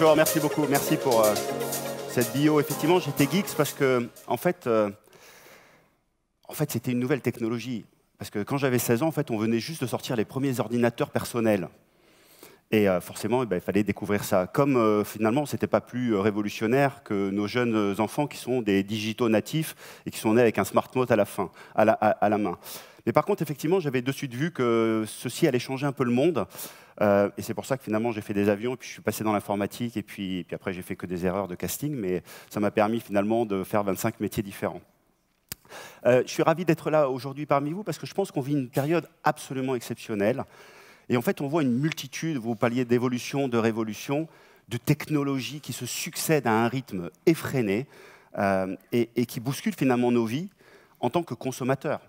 bonjour, merci beaucoup, merci pour euh, cette bio. Effectivement, j'étais geeks parce que, en fait, euh, en fait c'était une nouvelle technologie. Parce que quand j'avais 16 ans, en on venait juste de sortir les premiers ordinateurs personnels. Et euh, forcément, eh ben, il fallait découvrir ça. Comme euh, finalement, ce n'était pas plus euh, révolutionnaire que nos jeunes enfants qui sont des digitaux natifs et qui sont nés avec un smartphone à la, fin, à la, main. Mais par contre, effectivement, j'avais de suite vu que ceci allait changer un peu le monde. et c'est pour ça que finalement, j'ai fait des avions, et puis je suis passé dans l'informatique, et puis, puis après, j'ai fait que des erreurs de casting, mais ça m'a permis finalement de faire 25 métiers différents. je suis ravi d'être là aujourd'hui parmi vous parce que je pense qu'on vit une période absolument exceptionnelle. Et en fait, on voit une multitude, vous parliez d'évolution, de révolution, de technologies qui se succèdent à un rythme effréné euh, et, qui bousculent finalement nos vies en tant que consommateurs.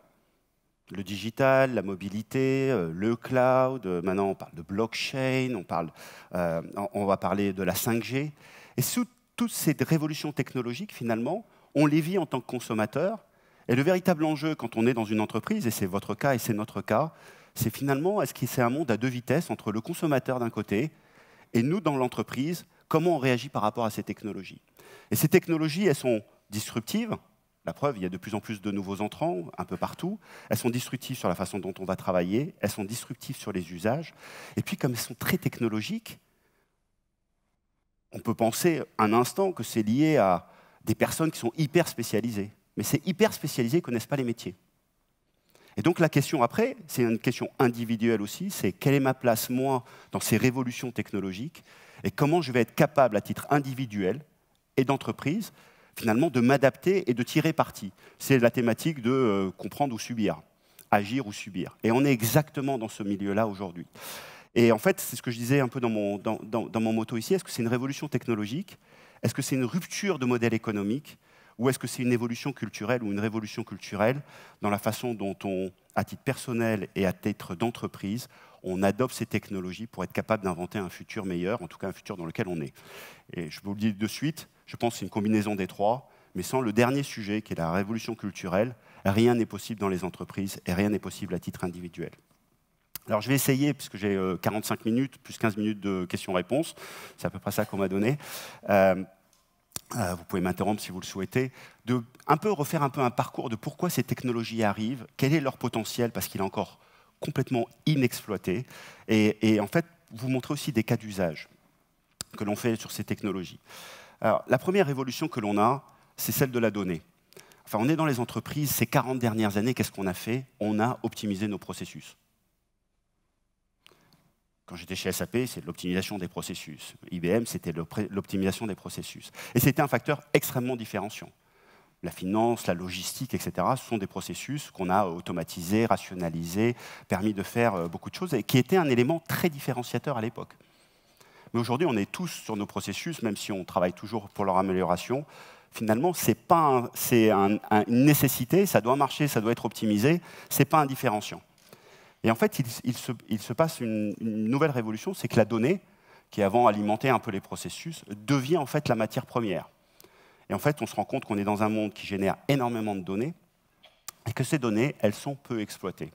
Le digital, la mobilité, euh, le cloud, euh, maintenant on parle de blockchain, on, parle, on va parler de la 5G. Et sous toutes ces révolutions technologiques, finalement, on les vit en tant que consommateurs. Et le véritable enjeu quand on est dans une entreprise, et c'est votre cas et c'est notre cas, c'est finalement est-ce que c'est un monde à deux vitesses entre le consommateur d'un côté et nous dans l'entreprise, comment on réagit par rapport à ces technologies. Et ces technologies, elles sont disruptives. La preuve, il y a de plus en plus de nouveaux entrants un peu partout. Elles sont disruptives sur la façon dont on va travailler, elles sont disruptives sur les usages. Et puis comme elles sont très technologiques, on peut penser un instant que c'est lié à des personnes qui sont hyper spécialisées. Mais ces hyper spécialisés ne connaissent pas les métiers. Et donc la question après, c'est une question individuelle aussi, c'est quelle est ma place, moi, dans ces révolutions technologiques, et comment je vais être capable, à titre individuel et d'entreprise, finalement, de m'adapter et de tirer parti. C'est la thématique de euh, comprendre ou subir, agir ou subir. Et on est exactement dans ce milieu-là aujourd'hui. Et en fait, c'est ce que je disais un peu dans mon, dans mon moto ici, est-ce que c'est une révolution technologique Est-ce que c'est une rupture de modèle économique ou est-ce que c'est une évolution culturelle ou une révolution culturelle dans la façon dont on, à titre personnel et à titre d'entreprise, on adopte ces technologies pour être capable d'inventer un futur meilleur, en tout cas un futur dans lequel on est. Et je vous le dis de suite, je pense que c'est une combinaison des trois, mais sans le dernier sujet qui est la révolution culturelle, rien n'est possible dans les entreprises et rien n'est possible à titre individuel. Alors je vais essayer, puisque j'ai 45 euh, minutes, plus 15 minutes de questions-réponses, c'est à peu près ça qu'on m'a donné. Euh, euh, vous pouvez m'interrompre si vous le souhaitez, de un peu refaire un peu un parcours de pourquoi ces technologies arrivent, quel est leur potentiel, parce qu'il est encore complètement inexploité, et, en fait, vous montrer aussi des cas d'usage que l'on fait sur ces technologies. Alors, la première évolution que l'on a, c'est celle de la donnée. Enfin, on est dans les entreprises, ces 40 dernières années, qu'est-ce qu'on a fait On a optimisé nos processus. Quand j'étais chez SAP, c'était l'optimisation des processus. IBM, c'était l'optimisation des processus. Et c'était un facteur extrêmement différenciant. La finance, la logistique, etc., ce sont des processus qu'on a automatisés, rationalisés, permis de faire euh, beaucoup de choses, et qui étaient un élément très différenciateur à l'époque. Mais aujourd'hui, on est tous sur nos processus, même si on travaille toujours pour leur amélioration. Finalement, c'est pas une nécessité, ça doit marcher, ça doit être optimisé, c'est pas un différenciant. Et en fait, il, se, passe une, une nouvelle révolution, c'est que la donnée, qui avant alimentait un peu les processus, devient en fait la matière première. Et en fait, on se rend compte qu'on est dans un monde qui génère énormément de données, et que ces données, elles sont peu exploitées.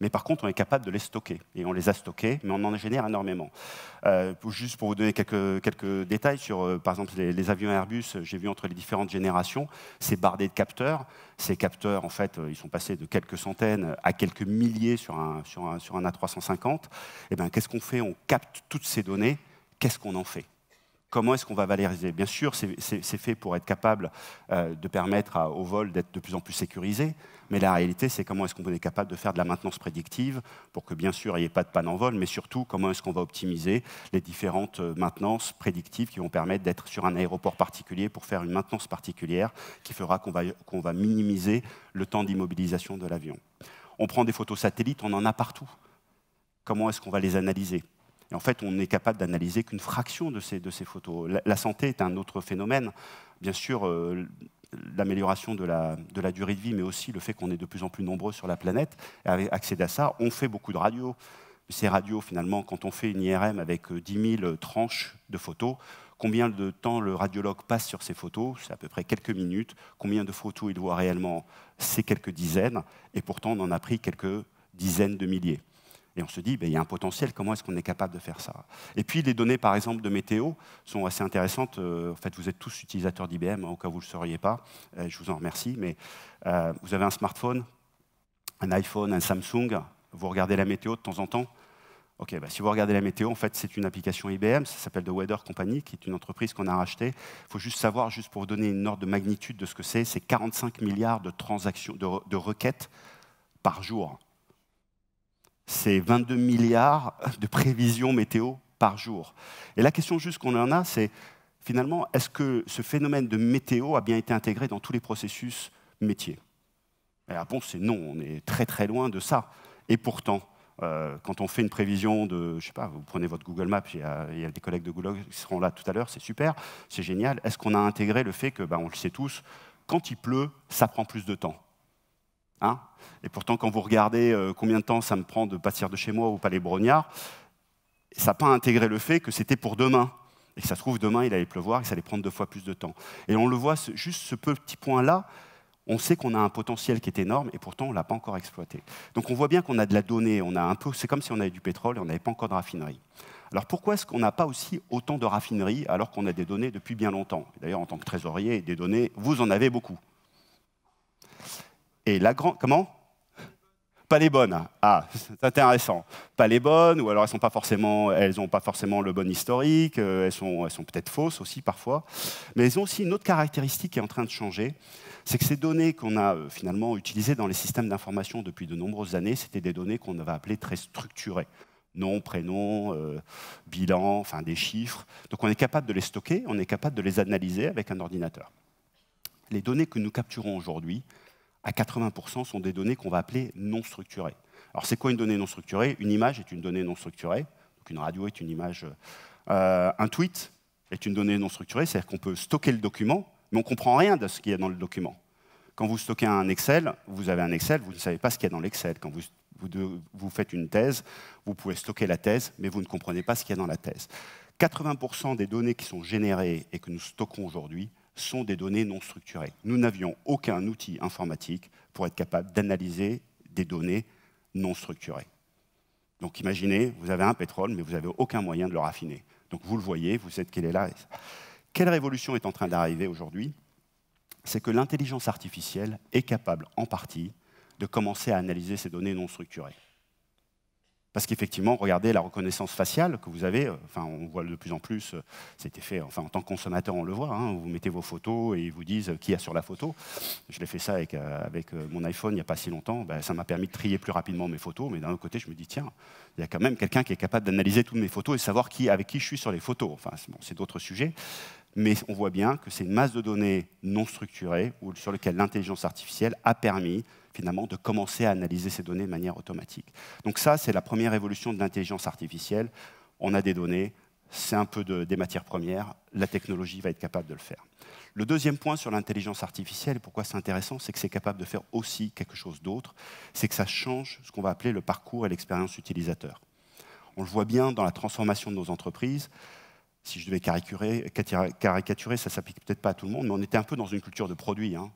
Mais par contre, on est capable de les stocker. Et on les a stockés, mais on en génère énormément. Euh, juste pour vous donner quelques, quelques détails sur, euh, par exemple, les, avions Airbus, euh, j'ai vu entre les différentes générations, ces bardé de capteurs. Ces capteurs, en fait, ils sont passés de quelques centaines à quelques milliers sur un, sur sur un A350. Et bien, qu'est-ce qu'on fait On capte toutes ces données. Qu'est-ce qu'on en fait Comment est-ce qu'on va valoriser Bien sûr, c'est fait pour être capable euh, de permettre aux au vol d'être de plus en plus sécurisé, mais la réalité, c'est comment est-ce qu'on est capable de faire de la maintenance prédictive pour que, bien sûr, il n'y ait pas de panne en vol, mais surtout, comment est-ce qu'on va optimiser les différentes euh, maintenances prédictives qui vont permettre d'être sur un aéroport particulier pour faire une maintenance particulière qui fera qu'on va minimiser le temps d'immobilisation de l'avion. On prend des photos satellites, on en a partout. Comment est-ce qu'on va les analyser et en fait, on n'est capable d'analyser qu'une fraction de ces, photos. La, santé est un autre phénomène. Bien sûr, euh, l'amélioration de la, durée de vie, mais aussi le fait qu'on est de plus en plus nombreux sur la planète, avec accès à ça, on fait beaucoup de radios. Ces radios, finalement, quand on fait une IRM avec 10 euh, 000 euh, tranches de photos, combien de temps le radiologue passe sur ces photos C'est à peu près quelques minutes. Combien de photos il voit réellement C'est quelques dizaines. Et pourtant, on en a pris quelques dizaines de milliers. Et on se dit, ben, il y a un potentiel, comment est-ce qu'on est capable de faire ça Et puis les données, par exemple, de météo sont assez intéressantes. Euh, en fait, vous êtes tous utilisateurs d'IBM, hein, au cas où vous ne le seriez pas. Euh, je vous en remercie. Mais euh, vous avez un smartphone, un iPhone, un Samsung. Vous regardez la météo de temps en temps. Ok, ben, si vous regardez la météo, en fait, c'est une application IBM, ça s'appelle The Weather Company, qui est une entreprise qu'on a rachetée. Il faut juste savoir, juste pour vous donner une ordre de magnitude de ce que c'est, c'est 45 milliards de transactions, de requêtes par jour c'est 22 milliards de prévisions météo par jour. Et la question juste qu'on en a, c'est finalement, est-ce que ce phénomène de météo a bien été intégré dans tous les processus métiers la réponse, c'est non, on est très très loin de ça. Et pourtant, euh, quand on fait une prévision de, je sais pas, vous prenez votre Google Maps, il y, a, des collègues de Google qui seront là tout à l'heure, c'est super, c'est génial. Est-ce qu'on a intégré le fait que, bah, on le sait tous, quand il pleut, ça prend plus de temps Hein et pourtant, quand vous regardez euh, combien de temps ça me prend de partir de chez moi au Palais Brognard, ça n'a pas intégré le fait que c'était pour demain. Et que ça se trouve, demain, il allait pleuvoir et ça allait prendre deux fois plus de temps. Et on le voit, juste ce petit point-là, on sait qu'on a un potentiel qui est énorme et pourtant on ne l'a pas encore exploité. Donc on voit bien qu'on a de la donnée, on a un peu, c'est comme si on avait du pétrole et on n'avait pas encore de raffinerie. Alors pourquoi est-ce qu'on n'a pas aussi autant de raffinerie alors qu'on a des données depuis bien longtemps D'ailleurs, en tant que trésorier, des données, vous en avez beaucoup. Et la grande. Comment Pas les bonnes. Ah, c'est intéressant. Pas les bonnes, ou alors elles pas forcément, n'ont pas forcément le bon historique, euh, elles sont, peut-être fausses aussi parfois. Mais elles ont aussi une autre caractéristique qui est en train de changer c'est que ces données qu'on a euh, finalement utilisées dans les systèmes d'information depuis de nombreuses années, c'était des données qu'on avait appelées très structurées. Nom, prénom, euh, bilan, enfin des chiffres. Donc on est capable de les stocker, on est capable de les analyser avec un ordinateur. Les données que nous capturons aujourd'hui, à 80% sont des données qu'on va appeler non structurées. Alors c'est quoi une donnée non structurée Une image est une donnée non structurée, donc une radio est une image. Euh, un tweet est une donnée non structurée, c'est-à-dire qu'on peut stocker le document, mais on ne comprend rien de ce qu'il y a dans le document. Quand vous stockez un Excel, vous avez un Excel, vous ne savez pas ce qu'il y a dans l'Excel. Quand vous faites une thèse, vous pouvez stocker la thèse, mais vous ne comprenez pas ce qu'il y a dans la thèse. 80% des données qui sont générées et que nous stockons aujourd'hui sont des données non structurées. Nous n'avions aucun outil informatique pour être capable d'analyser des données non structurées. Donc imaginez, vous avez un pétrole, mais vous n'avez aucun moyen de le raffiner. Donc vous le voyez, vous savez qu'elle est là. Quelle révolution est en train d'arriver aujourd'hui C'est que l'intelligence artificielle est capable, en partie, de commencer à analyser ces données non structurées. Parce qu'effectivement, regardez la reconnaissance faciale que vous avez, euh, enfin, on voit de plus en plus, c'était euh, fait, enfin, en tant que consommateur, on le voit, hein, vous mettez vos photos et ils vous disent euh, qui a sur la photo. Je l'ai fait ça avec, avec mon iPhone il n'y a pas si longtemps, ben, ça m'a permis de trier plus rapidement mes photos, mais d'un autre côté, je me dis, tiens, il y a quand même quelqu'un qui est capable d'analyser toutes mes photos et savoir qui, avec qui je suis sur les photos. Enfin, c'est d'autres sujets mais on voit bien que c'est une masse de données non structurées, sur laquelle l'intelligence artificielle a permis finalement de commencer à analyser ces données de manière automatique. Donc ça, c'est la première évolution de l'intelligence artificielle. On a des données, c'est un peu des matières premières, la technologie va être capable de le faire. Le deuxième point sur l'intelligence artificielle, pourquoi c'est intéressant, c'est que c'est capable de faire aussi quelque chose d'autre, c'est que ça change ce qu'on va appeler le parcours et l'expérience utilisateur. On le voit bien dans la transformation de nos entreprises, si je devais caricaturer, caricaturer ça s'applique peut-être pas à tout le monde, mais on était un peu dans une culture de produit. Hein.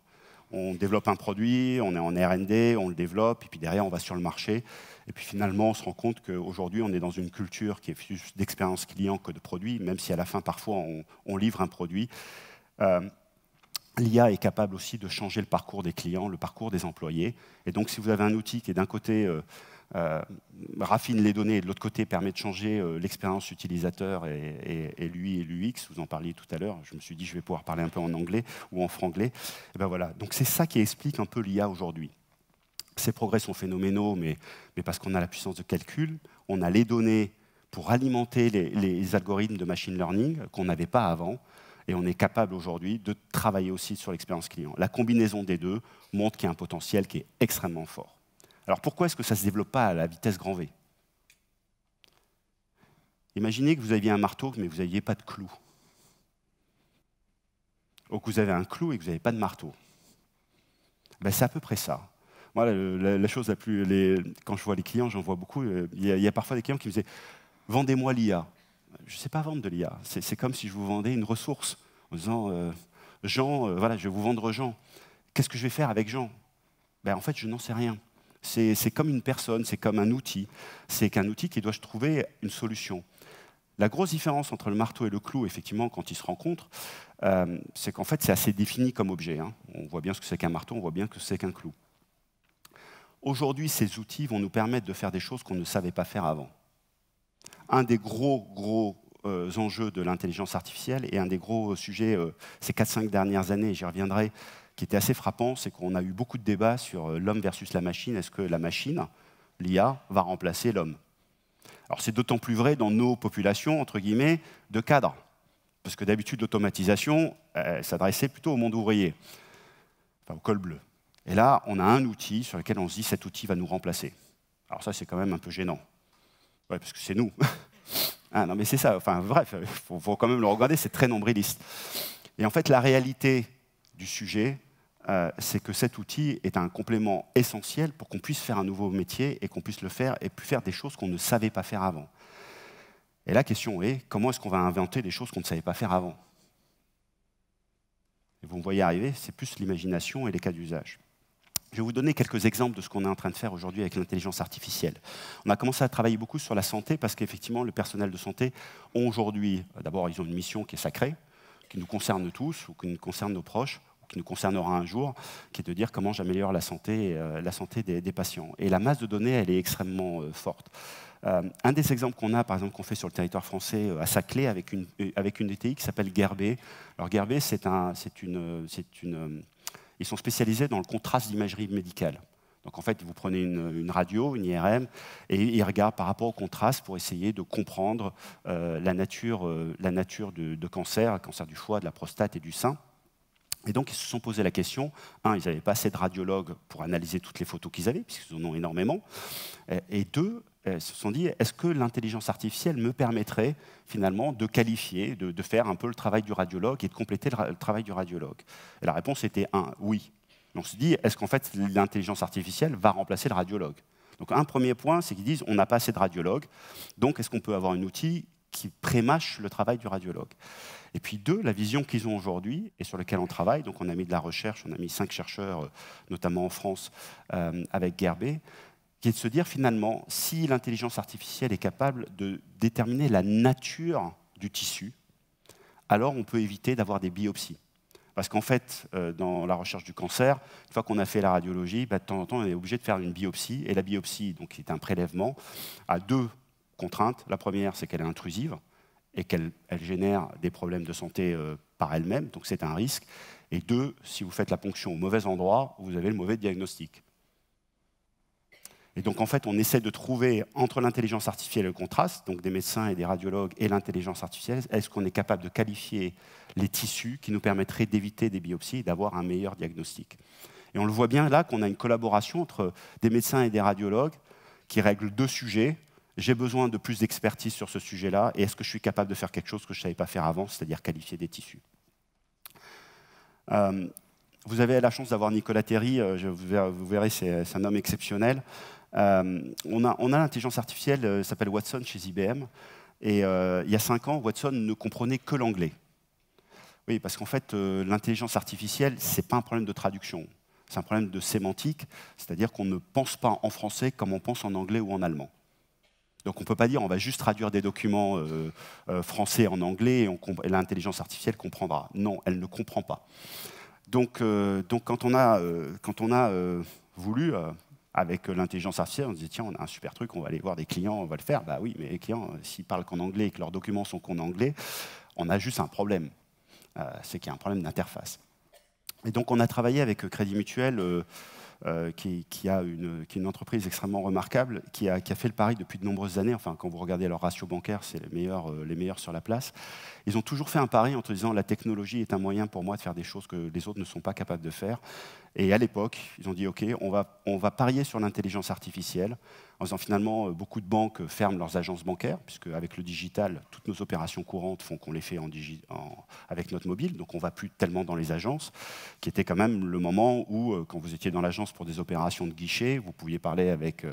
On développe un produit, on est en RD, on le développe, et puis derrière, on va sur le marché. Et puis finalement, on se rend compte qu'aujourd'hui, on est dans une culture qui est plus d'expérience client que de produit, même si à la fin, parfois, on, livre un produit. Euh, L'IA est capable aussi de changer le parcours des clients, le parcours des employés. Et donc, si vous avez un outil qui est d'un côté euh, euh, raffine les données et de l'autre côté permet de changer euh, l'expérience utilisateur et, et lui et l'UX, vous en parliez tout à l'heure, je me suis dit je vais pouvoir parler un peu en anglais ou en franglais. Et ben voilà. Donc c'est ça qui explique un peu l'IA aujourd'hui. Ces progrès sont phénoménaux, mais, parce qu'on a la puissance de calcul, on a les données pour alimenter les algorithmes de machine learning qu'on n'avait pas avant, et on est capable aujourd'hui de travailler aussi sur l'expérience client. La combinaison des deux montre qu'il y a un potentiel qui est extrêmement fort. Alors pourquoi est-ce que ça ne se développe pas à la vitesse grand V Imaginez que vous aviez un marteau, mais vous n'aviez pas de clou. Ou que vous avez un clou et que vous n'avez pas de marteau. Ben, c'est à peu près ça. Moi, la, chose la plus. quand je vois les clients, j'en vois beaucoup. Euh, il y, a, parfois des clients qui me disaient Vendez-moi l'IA. Je ne sais pas vendre de l'IA. C'est, comme si je vous vendais une ressource en disant euh, Jean, euh, voilà, je vais vous vendre Jean. Qu'est-ce que je vais faire avec Jean ben, En fait, je n'en sais rien. C'est comme une personne, c'est comme un outil. C'est qu'un outil qui doit trouver une solution. La grosse différence entre le marteau et le clou, effectivement, quand ils se rencontrent, euh, c'est qu'en fait, c'est assez défini comme objet. Hein. On voit bien ce que c'est qu'un marteau, on voit bien ce que c'est qu'un clou. Aujourd'hui, ces outils vont nous permettre de faire des choses qu'on ne savait pas faire avant. Un des gros, gros euh, enjeux de l'intelligence artificielle et un des gros euh, sujets ces 4-5 dernières années, j'y reviendrai, qui était assez frappant, c'est qu'on a eu beaucoup de débats sur euh, l'homme versus la machine. Est-ce que la machine, l'IA, va remplacer l'homme Alors c'est d'autant plus vrai dans nos populations, entre guillemets, de cadres. Parce que d'habitude, l'automatisation euh, s'adressait plutôt au monde ouvrier, enfin au col bleu. Et là, on a un outil sur lequel on se dit cet outil va nous remplacer. Alors ça, c'est quand même un peu gênant. Oui, parce que c'est nous. ah, non, mais c'est ça. Enfin, bref, il faut, faut quand même le regarder, c'est très nombriliste. Et en fait, la réalité du sujet, euh, c'est que cet outil est un complément essentiel pour qu'on puisse faire un nouveau métier et qu'on puisse le faire et puis faire des choses qu'on ne savait pas faire avant. Et la question est, comment est-ce qu'on va inventer des choses qu'on ne savait pas faire avant et Vous me voyez arriver, c'est plus l'imagination et les cas d'usage. Je vais vous donner quelques exemples de ce qu'on est en train de faire aujourd'hui avec l'intelligence artificielle. On a commencé à travailler beaucoup sur la santé parce qu'effectivement, le personnel de santé ont aujourd'hui, euh, d'abord, ils ont une mission qui est sacrée, qui nous concerne tous, ou qui nous concerne nos proches, ou qui nous concernera un jour, qui est de dire comment j'améliore la santé, euh, la santé des, patients. Et la masse de données, elle est extrêmement euh, forte. Euh, un des exemples qu'on a, par exemple, qu'on fait sur le territoire français à Saclay avec une, avec une DTI e qui s'appelle Gerbet. Alors Gerbet, c'est un, c'est une, c'est une, ils sont spécialisés dans le contraste d'imagerie médicale. Donc en fait, vous prenez une, radio, une IRM, et ils regardent par rapport au contraste pour essayer de comprendre euh, euh, la nature, de, cancer, cancer du foie, de la prostate et du sein. Et donc ils se sont posé la question, un, ils n'avaient pas assez de radiologues pour analyser toutes les photos qu'ils avaient, puisqu'ils en ont énormément, euh, et deux, ils se sont dit, est-ce que l'intelligence artificielle me permettrait finalement de qualifier, de, faire un peu le travail du radiologue et de compléter le, le travail du radiologue Et la réponse était, un, oui, on se dit, est-ce qu'en fait l'intelligence artificielle va remplacer le radiologue Donc un premier point, c'est qu'ils disent, on n'a pas assez de radiologues, donc est-ce qu'on peut avoir un outil qui prémâche le travail du radiologue Et puis deux, la vision qu'ils ont aujourd'hui et sur laquelle on travaille, donc on a mis de la recherche, on a mis cinq chercheurs, euh, notamment en France, euh, avec Gerbet, qui est de se dire finalement, si l'intelligence artificielle est capable de déterminer la nature du tissu, alors on peut éviter d'avoir des biopsies. Parce qu'en fait, euh, dans la recherche du cancer, une fois qu'on a fait la radiologie, bah, de temps en temps, on est obligé de faire une biopsie. Et la biopsie, donc, qui est un prélèvement, a deux contraintes. La première, c'est qu'elle est intrusive et qu'elle génère des problèmes de santé euh, par elle-même, donc c'est un risque. Et deux, si vous faites la ponction au mauvais endroit, vous avez le mauvais diagnostic. Et donc, en fait, on essaie de trouver entre l'intelligence artificielle et le contraste, donc des médecins et des radiologues et l'intelligence artificielle, est-ce qu'on est capable de qualifier les tissus qui nous permettraient d'éviter des biopsies et d'avoir un meilleur diagnostic. Et on le voit bien là qu'on a une collaboration entre des médecins et des radiologues qui règlent deux sujets. J'ai besoin de plus d'expertise sur ce sujet-là, et est-ce que je suis capable de faire quelque chose que je ne savais pas faire avant, c'est-à-dire qualifier des tissus euh, vous avez la chance d'avoir Nicolas Terry, euh, vous verrez, c'est un homme exceptionnel. Euh, on a, l'intelligence artificielle, euh, s'appelle Watson chez IBM, et euh, il y a cinq ans, Watson ne comprenait que l'anglais. Oui, parce qu'en fait, l'intelligence artificielle, ce n'est pas un problème de traduction, c'est un problème de sémantique, c'est-à-dire qu'on ne pense pas en français comme on pense en anglais ou en allemand. Donc on ne peut pas dire on va juste traduire des documents français en anglais et, l'intelligence artificielle comprendra. Non, elle ne comprend pas. Donc, quand on a voulu avec euh, l'intelligence artificielle, on se dit tiens, on a un super truc, on va aller voir des clients, on va le faire. Bah oui, mais les clients, euh, s'ils parlent qu'en anglais et que leurs documents sont qu'en anglais, on a juste un problème. Euh, c'est qu'il y a un problème d'interface. Et donc on a travaillé avec Crédit Mutuel, qui, a une, est une entreprise extrêmement remarquable, qui a, fait le pari depuis de nombreuses années. Enfin, quand vous regardez leur ratio bancaire, c'est les meilleurs, les meilleurs sur la place. Ils ont toujours fait un pari en te disant la technologie est un moyen pour moi de faire des choses que les autres ne sont pas capables de faire. Et à l'époque, ils ont dit, OK, on va, on va parier sur l'intelligence artificielle, en disant finalement, euh, beaucoup de banques euh, ferment leurs agences bancaires, puisque avec le digital, toutes nos opérations courantes font qu'on les fait en avec notre mobile, donc on ne va plus tellement dans les agences, qui était quand même le moment où, euh, quand vous étiez dans l'agence pour des opérations de guichet, vous pouviez parler avec,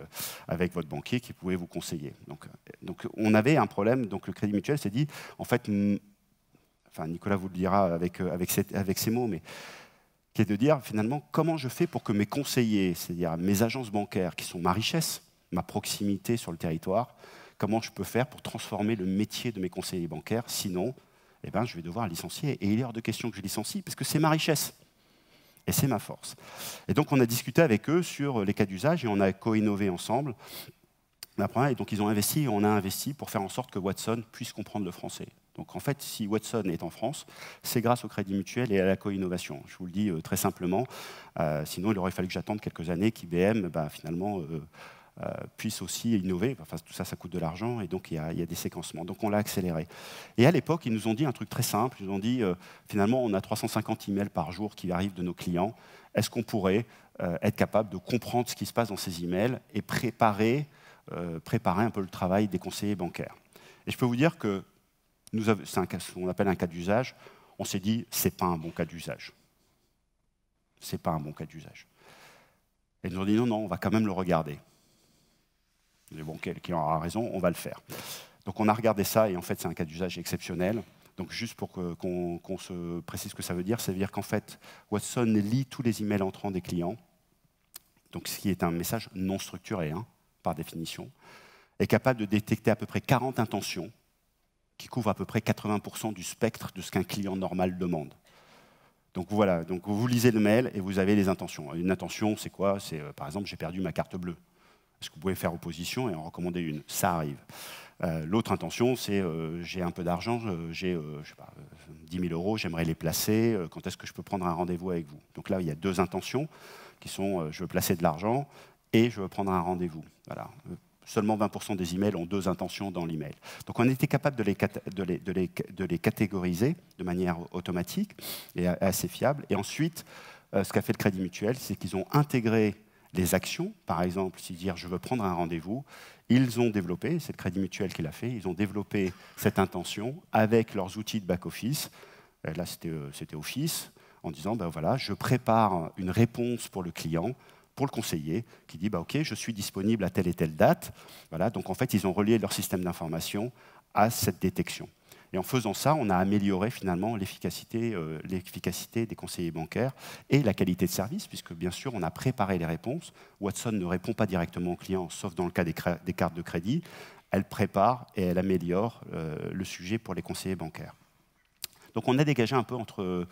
avec votre banquier qui pouvait vous conseiller. Donc, donc on avait un problème, donc le Crédit Mutuel s'est dit, en fait, enfin Nicolas vous le dira avec, avec, avec ces mots, mais c'est de dire finalement comment je fais pour que mes conseillers, c'est-à-dire mes agences bancaires, qui sont ma richesse, ma proximité sur le territoire, comment je peux faire pour transformer le métier de mes conseillers bancaires, sinon eh ben, je vais devoir licencier. Et il est hors de question que je licencie, parce que c'est ma richesse. Et c'est ma force. Et donc on a discuté avec eux sur les cas d'usage et on a co-innové ensemble. et donc ils ont investi, et on a investi pour faire en sorte que Watson puisse comprendre le français. Donc en fait, si Watson est en France, c'est grâce au Crédit Mutuel et à la co-innovation. Je vous le dis euh, très simplement. Euh, sinon, il aurait fallu que j'attende quelques années qu'IBM, bah, finalement, euh, puisse aussi innover. tout ça, ça coûte de l'argent et donc il y, a, des séquencements. Donc on l'a accéléré. Et à l'époque, ils nous ont dit un truc très simple. Ils nous ont dit, finalement, on a 350 emails par jour qui arrivent de nos clients. Est-ce qu'on pourrait être capable de comprendre ce qui se passe dans ces emails et préparer, préparer un peu le travail des conseillers bancaires et je peux vous dire que c'est ce qu'on appelle un cas d'usage, on s'est dit, c'est pas un bon cas d'usage. C'est pas un bon cas d'usage. Et nous ont dit, non, non, on va quand même le regarder. dit, bon, quelqu'un aura raison, on va le faire. Donc on a regardé ça, et en fait, c'est un cas d'usage exceptionnel. Donc juste pour qu'on se précise ce que ça veut dire, ça veut dire qu'en fait, Watson lit tous les emails entrants des clients, donc ce qui est un message non structuré, hein, par définition, est capable de détecter à peu près 40 intentions qui couvre à peu près 80% du spectre de ce qu'un client normal demande. Donc voilà, donc vous lisez le mail et vous avez les intentions. Une intention, c'est quoi C'est euh, par exemple, j'ai perdu ma carte bleue. Est-ce que vous pouvez faire opposition et en recommander une Ça arrive. Euh, l'autre intention, c'est euh, j'ai un peu d'argent, j'ai 10 000 euros, j'aimerais les placer, quand est-ce que je peux prendre un rendez-vous avec vous Donc là, il y a deux intentions qui sont je veux placer de l'argent et je veux prendre un rendez-vous. Voilà seulement 20% des emails ont deux intentions dans l'email. Donc on était capable de les, catégoriser de manière automatique et assez fiable. Et ensuite, euh, ce qu'a fait le Crédit Mutuel, c'est qu'ils ont intégré des actions, par exemple, si dire je veux prendre un rendez-vous, ils ont développé, c'est le Crédit Mutuel qui l'a fait, ils ont développé cette intention avec leurs outils de back-office. Euh, là, euh, c'était Office, en disant ben voilà, je prépare une réponse pour le client pour le conseiller, qui dit bah, OK, je suis disponible à telle et telle date. Voilà, donc en fait, ils ont relié leur système d'information à cette détection. Et en faisant ça, on a amélioré finalement l'efficacité, euh, l'efficacité des conseillers bancaires et la qualité de service, puisque bien sûr, on a préparé les réponses. Watson ne répond pas directement aux clients, sauf dans le cas des, cartes de crédit. Elle prépare et elle améliore euh, le sujet pour les conseillers bancaires. Donc on a dégagé un peu entre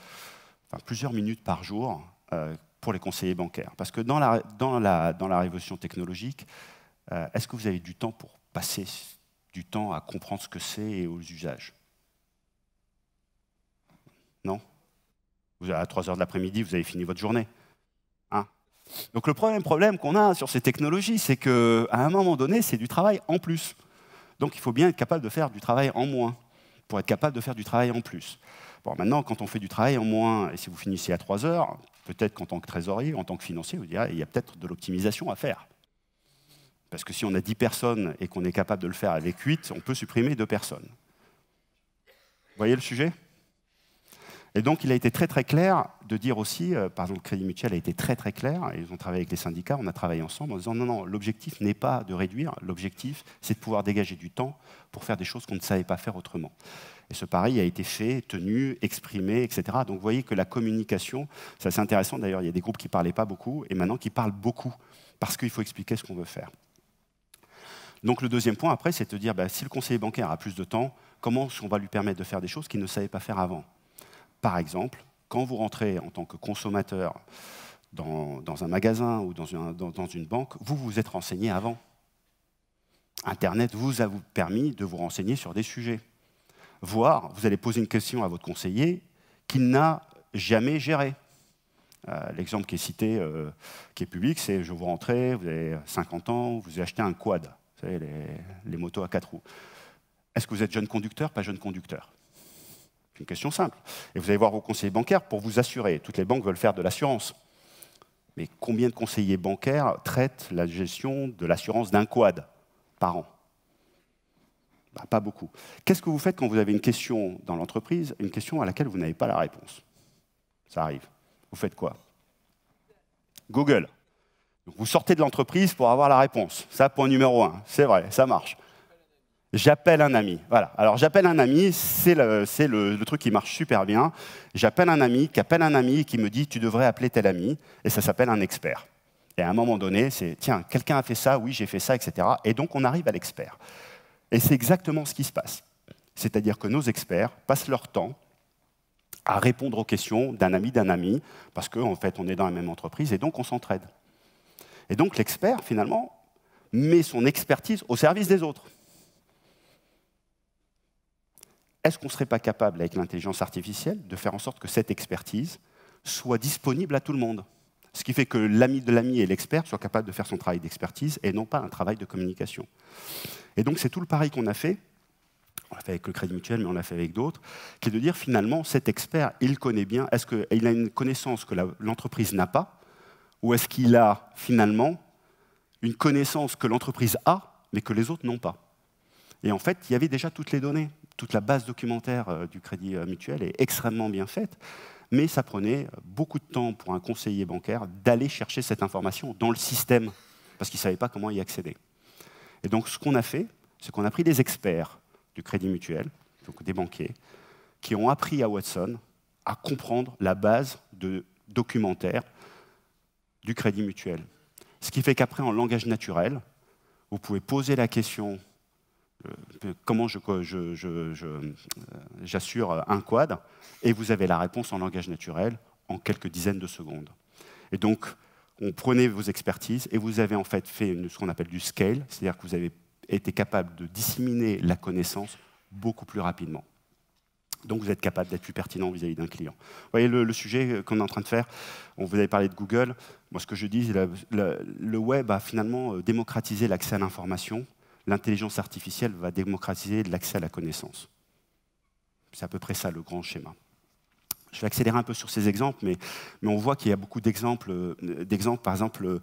plusieurs minutes par jour euh, pour les conseillers bancaires. Parce que dans la, dans la, dans la révolution technologique, euh, est-ce que vous avez du temps pour passer du temps à comprendre ce que c'est et aux usages Non vous, À 3 heures de l'après-midi, vous avez fini votre journée. Hein Donc le premier problème qu'on a sur ces technologies, c'est qu'à un moment donné, c'est du travail en plus. Donc il faut bien être capable de faire du travail en moins pour être capable de faire du travail en plus. Bon, maintenant, quand on fait du travail en moins, et si vous finissez à 3 heures, peut-être qu'en tant que trésorier, en tant que financier, il y a peut-être de l'optimisation à faire. Parce que si on a 10 personnes et qu'on est capable de le faire avec 8, on peut supprimer 2 personnes. Vous voyez le sujet Et donc il a été très très clair de dire aussi, euh, par exemple, Crédit Mutuel a été très très clair, ils ont travaillé avec les syndicats, on a travaillé ensemble en disant non, non, l'objectif n'est pas de réduire, l'objectif c'est de pouvoir dégager du temps pour faire des choses qu'on ne savait pas faire autrement. Et ce pari a été fait, tenu, exprimé, etc. Donc vous voyez que la communication, ça c'est intéressant d'ailleurs, il y a des groupes qui ne parlaient pas beaucoup et maintenant qui parlent beaucoup parce qu'il faut expliquer ce qu'on veut faire. Donc le deuxième point après, c'est de dire bah, si le conseiller bancaire a plus de temps, comment on va lui permettre de faire des choses qu'il ne savait pas faire avant Par exemple, quand vous rentrez en tant que consommateur dans, un magasin ou dans dans une banque, vous vous êtes renseigné avant. Internet vous a permis de vous renseigner sur des sujets voire vous allez poser une question à votre conseiller qu'il n'a jamais géré. Euh, l'exemple qui est cité, euh, qui est public, c'est je vous rentrais, vous avez 50 ans, vous avez acheté un quad, vous savez, les, les motos à quatre roues. Est-ce que vous êtes jeune conducteur, pas jeune conducteur C'est une question simple. Et vous allez voir vos conseillers bancaires pour vous assurer. Toutes les banques veulent faire de l'assurance. Mais combien de conseillers bancaires traitent la gestion de l'assurance d'un quad par an bah, pas beaucoup. Qu'est-ce que vous faites quand vous avez une question dans l'entreprise, une question à laquelle vous n'avez pas la réponse Ça arrive. Vous faites quoi Google. vous sortez de l'entreprise pour avoir la réponse. Ça, point numéro un. C'est vrai, ça marche. J'appelle un ami. Voilà. Alors, j'appelle un ami, c'est le, truc qui marche super bien. J'appelle un ami qui appelle un ami qui me dit Tu devrais appeler tel ami. Et ça s'appelle un expert. Et à un moment donné, c'est Tiens, quelqu'un a fait ça, oui, j'ai fait ça, etc. Et donc, on arrive à l'expert. Et c'est exactement ce qui se passe. C'est-à-dire que nos experts passent leur temps à répondre aux questions d'un ami d'un ami, parce qu'en fait, on est dans la même entreprise et donc on s'entraide. Et donc l'expert, finalement, met son expertise au service des autres. Est-ce qu'on ne serait pas capable, avec l'intelligence artificielle, de faire en sorte que cette expertise soit disponible à tout le monde ce qui fait que l'ami de l'ami et l'expert soient capables de faire son travail d'expertise et non pas un travail de communication. Et donc c'est tout le pareil qu'on a fait, on l'a fait avec le Crédit Mutuel, mais on l'a fait avec d'autres, qui est de dire finalement cet expert, il connaît bien, est-ce qu'il a une connaissance que l'entreprise n'a pas, ou est-ce qu'il a finalement une connaissance que l'entreprise a, mais que les autres n'ont pas Et en fait, il y avait déjà toutes les données. Toute la base documentaire euh, du Crédit euh, Mutuel est extrêmement bien faite mais ça prenait beaucoup de temps pour un conseiller bancaire d'aller chercher cette information dans le système, parce qu'il ne savait pas comment y accéder. Et donc ce qu'on a fait, c'est qu'on a pris des experts du Crédit Mutuel, donc des banquiers, qui ont appris à Watson à comprendre la base de documentaire du Crédit Mutuel. Ce qui fait qu'après, en langage naturel, vous pouvez poser la question euh, euh, comment euh, j'assure un quad, et vous avez la réponse en langage naturel en quelques dizaines de secondes. Et donc, on prenait vos expertises et vous avez en fait fait ce qu'on appelle du scale, c'est-à-dire que vous avez été capable de disséminer la connaissance beaucoup plus rapidement. Donc vous êtes capable d'être plus pertinent vis-à-vis d'un client. Vous voyez le, sujet qu'on est en train de faire, on vous avez parlé de Google, moi ce que je dis, c'est la, le web a finalement démocratisé l'accès à l'information, l'intelligence artificielle va démocratiser l'accès à la connaissance. C'est à peu près ça le grand schéma. Je vais accélérer un peu sur ces exemples, mais, on voit qu'il y a beaucoup d'exemples. Euh, par exemple, euh,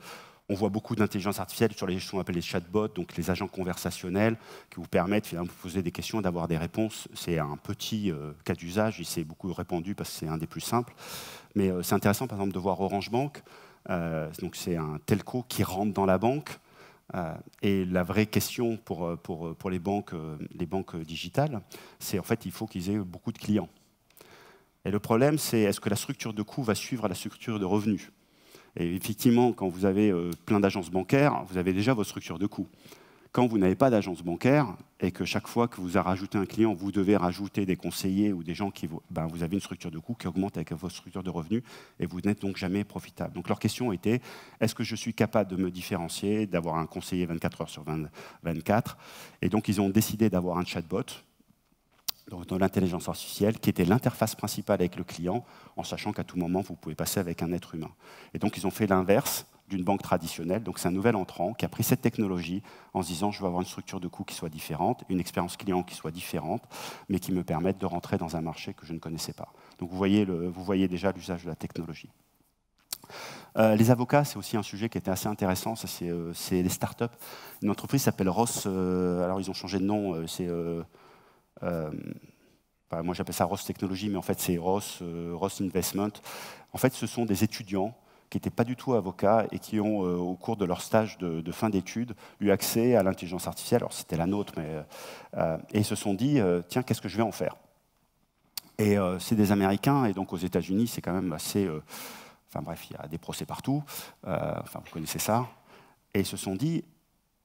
on voit beaucoup d'intelligence artificielle sur les qu'on appelle les chatbots, donc les agents conversationnels, qui vous permettent finalement de poser des questions, d'avoir des réponses. C'est un petit euh, cas d'usage, il s'est beaucoup répandu parce que c'est un des plus simples. Mais c'est intéressant, par exemple, de voir Orange Bank. donc c'est un telco qui rentre dans la banque euh, et la vraie question pour, euh, euh, les, banques, digitales, c'est en fait il faut qu'ils aient beaucoup de clients. Et le problème, c'est est-ce que la structure de coût va suivre la structure de revenus Et effectivement, quand vous avez plein d'agences bancaires, vous avez déjà vos structures de coûts quand vous n'avez pas d'agence bancaire et que chaque fois que vous a rajouté un client, vous devez rajouter des conseillers ou des gens qui vous, ben, vous avez une structure de coût qui augmente avec votre structure de revenus et vous n'êtes donc jamais profitable. Donc leur question était est-ce que je suis capable de me différencier, d'avoir un conseiller 24 heures sur 24 Et donc ils ont décidé d'avoir un chatbot dans l'intelligence artificielle, qui était l'interface principale avec le client, en sachant qu'à tout moment, vous pouvez passer avec un être humain. Et donc, ils ont fait l'inverse, banque traditionnelle. Donc c'est un nouvel entrant qui a pris cette technologie en se disant je veux avoir une structure de coût qui soit différente, une expérience client qui soit différente, mais qui me permette de rentrer dans un marché que je ne connaissais pas. Donc vous voyez, le, vous voyez déjà l'usage de la technologie. Euh, les avocats, c'est aussi un sujet qui était assez intéressant. Euh, c'est les start startups. Une entreprise s'appelle Ross. Euh, alors ils ont changé de nom. c'est moi j'appelle ça Ross Technology, mais en fait c'est Ross, Ross Investment. En fait, ce sont des étudiants qui n'étaient pas du tout avocats et qui ont, euh, au cours de leur stage de, fin d'études, eu accès à l'intelligence artificielle. Alors c'était la nôtre, mais euh, et ils se sont dit euh, tiens, qu'est-ce que je vais en faire Et c'est des Américains, et donc aux États-Unis, c'est quand même assez. enfin bref, il y a des procès partout. enfin, vous connaissez ça. Et ils se sont dit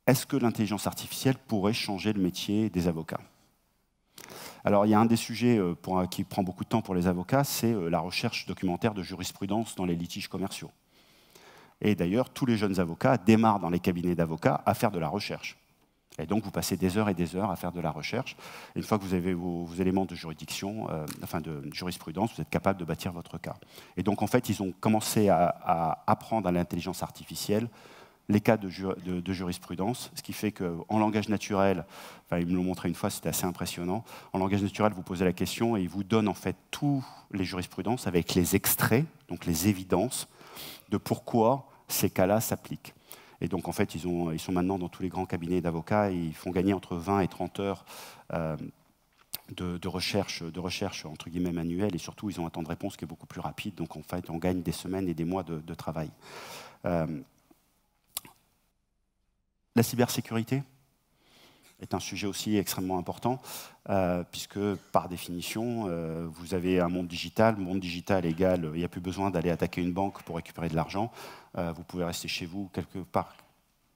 est-ce que l'intelligence artificielle pourrait changer le métier des avocats alors, il y a un des sujets qui prend beaucoup de temps pour les avocats, c'est la recherche documentaire de jurisprudence dans les litiges commerciaux. Et d'ailleurs, tous les jeunes avocats démarrent dans les cabinets d'avocats à faire de la recherche. Et donc, vous passez des heures et des heures à faire de la recherche. Et une fois que vous avez vos, éléments de juridiction, euh, de jurisprudence, vous êtes capable de bâtir votre cas. Et donc, en fait, ils ont commencé à, apprendre à l'intelligence artificielle les cas de, de, jurisprudence, ce qui fait qu'en langage naturel, enfin, ils me l'ont montré une fois, c'était assez impressionnant, en langage naturel, vous posez la question et ils vous donnent en fait tous les jurisprudences avec les extraits, donc les évidences, de pourquoi ces cas-là s'appliquent. Et donc, en fait, ils, ils, sont maintenant dans tous les grands cabinets d'avocats et ils font gagner entre 20 et 30 heures euh, de, recherche, de recherche, entre guillemets, manuelle. Et surtout, ils ont un temps de réponse qui est beaucoup plus rapide. Donc, en fait, on gagne des semaines et des mois de, travail. Euh, la cybersécurité, est un sujet aussi extrêmement important, euh, puisque par définition, euh, vous avez un monde digital. Monde digital égal. il n'y a plus besoin d'aller attaquer une banque pour récupérer de l'argent. Euh, vous pouvez rester chez vous quelque part,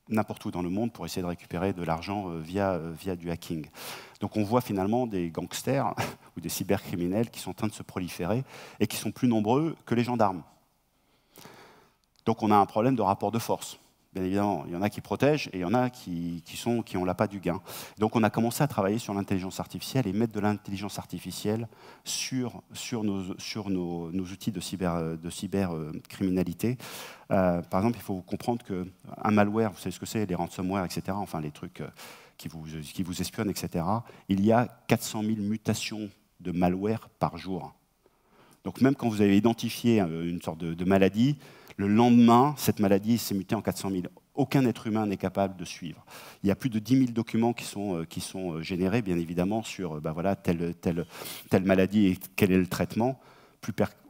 n'importe où dans le monde, pour essayer de récupérer de l'argent via, via du hacking. Donc on voit finalement des gangsters ou des cybercriminels qui sont en train de se proliférer et qui sont plus nombreux que les gendarmes. Donc on a un problème de rapport de force. Bien évidemment, il y en a qui protègent et il y en a qui, qui sont, qui ont la pas du gain. Donc on a commencé à travailler sur l'intelligence artificielle et mettre de l'intelligence artificielle sur, sur, nos, sur nos, outils de, cyber, de cybercriminalité. Euh, par exemple, il faut comprendre qu'un malware, vous savez ce que c'est, les ransomware, etc., enfin les trucs euh, qui vous, qui vous espionnent, etc., il y a 400 000 mutations de malware par jour. Donc même quand vous avez identifié euh, une sorte de, maladie, le lendemain, cette maladie s'est mutée en 400 000. Aucun être humain n'est capable de suivre. Il y a plus de 10 000 documents qui sont, euh, euh, générés, bien évidemment, sur bah telle, maladie et quel est le traitement.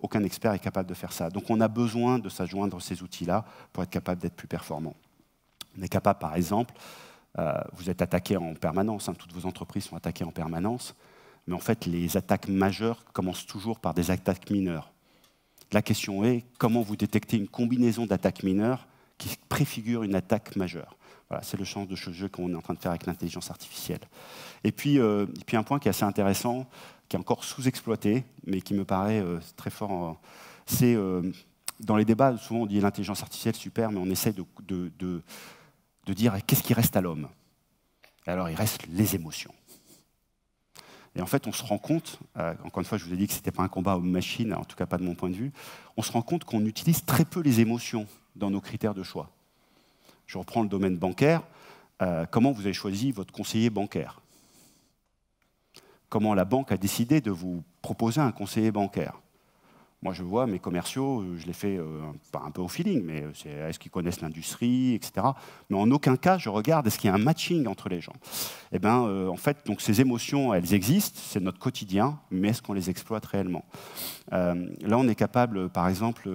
aucun expert est capable de faire ça. Donc on a besoin de s'adjoindre ces outils-là pour être capable d'être plus performant. On est capable, par exemple, vous êtes attaqué en permanence, hein, toutes vos entreprises sont attaquées en permanence. Mais en fait, les attaques majeures commencent toujours par des attaques mineures. La question est comment vous détectez une combinaison d'attaques mineures qui préfigure une attaque majeure. Voilà, c'est le sens de ce jeu qu'on est en train de faire avec l'intelligence artificielle. Et puis, euh, puis un point qui est assez intéressant, qui est encore sous-exploité, mais qui me paraît euh, très fort, euh, c'est dans les débats, souvent on dit l'intelligence artificielle, super, mais on essaie de, de dire qu'est-ce qui reste à l'homme. Alors il reste les émotions. Et en fait, on se rend compte, euh, encore une fois, je vous ai dit que ce n'était pas un combat aux machines, en tout cas pas de mon point de vue, on se rend compte qu'on utilise très peu les émotions dans nos critères de choix. Je reprends le domaine bancaire. Euh, comment vous avez choisi votre conseiller bancaire Comment la banque a décidé de vous proposer un conseiller bancaire moi, je vois mes commerciaux, euh, je les fais euh, un peu au feeling, mais euh, c'est est-ce qu'ils connaissent l'industrie, etc. Mais en aucun cas, je regarde est-ce qu'il y a un matching entre les gens. Eh ben, en fait, donc ces émotions, elles existent, c'est notre quotidien, mais est-ce qu'on les exploite réellement Là, on est capable, par exemple,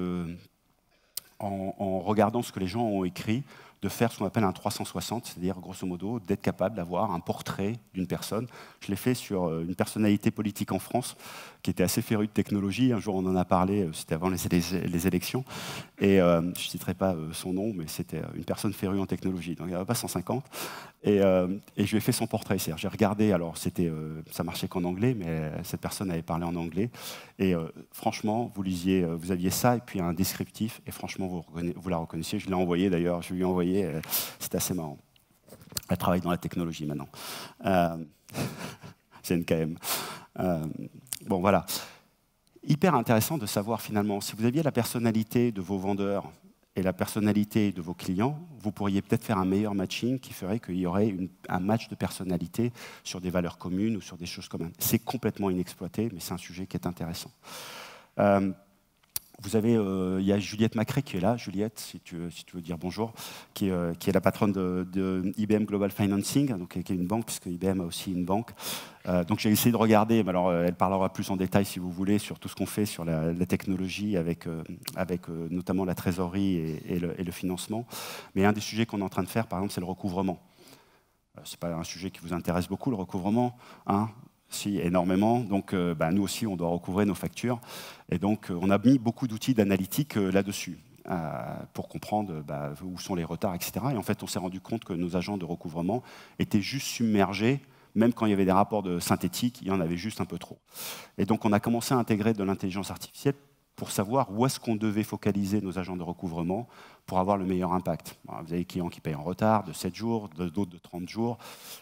en regardant ce que les gens ont écrit, de faire ce qu'on appelle un 360, c'est-à-dire grosso modo d'être capable d'avoir un portrait d'une personne. Je l'ai fait sur euh, une personnalité politique en France qui était assez férue de technologie. Un jour, on en a parlé, euh, c'était avant les, élections. Et euh, je ne citerai pas son nom, mais c'était une personne férue en technologie. Donc il n'y avait pas 150. Et, je lui ai fait son portrait. C'est-à-dire, j'ai regardé, alors c'était, ça marchait qu'en anglais, mais cette personne avait parlé en anglais. Et franchement, vous lisiez, vous aviez ça et puis un descriptif. Et franchement, vous, vous la reconnaissiez. Je l'ai envoyé d'ailleurs, je lui ai envoyé euh, c'est assez marrant. Elle travaille dans la technologie maintenant. Euh, c'est une KM. Euh, bon, voilà. Hyper intéressant de savoir finalement, si vous aviez la personnalité de vos vendeurs et la personnalité de vos clients, vous pourriez peut-être faire un meilleur matching qui ferait qu'il y aurait un match de personnalité sur des valeurs communes ou sur des choses communes. C'est complètement inexploité, mais c'est un sujet qui est intéressant. Vous avez, euh, il y a Juliette Macré qui est là, Juliette, si tu, si tu veux dire bonjour, qui euh, est, la patronne de, IBM Global Financing, donc, qui est une banque, puisque IBM a aussi une banque. Euh, donc j'ai essayé de regarder, mais alors elle parlera plus en détail si vous voulez sur tout ce qu'on fait sur la, technologie avec, avec notamment la trésorerie et, le, financement. Mais un des sujets qu'on est en train de faire, par exemple, c'est le recouvrement. Ce n'est pas un sujet qui vous intéresse beaucoup, le recouvrement. Hein si, énormément. Donc, euh, bah, nous aussi, on doit recouvrer nos factures. Et donc, euh, on a mis beaucoup d'outils d'analytique euh, là-dessus pour comprendre bah, où sont les retards, etc. Et en fait, on s'est rendu compte que nos agents de recouvrement étaient juste submergés. Même quand il y avait des rapports de synthétique, il y en avait juste un peu trop. Et donc, on a commencé à intégrer de l'intelligence artificielle pour savoir où est-ce qu'on devait focaliser nos agents de recouvrement pour avoir le meilleur impact. vous avez des clients qui payent en retard de 7 jours, d'autres de 30 jours,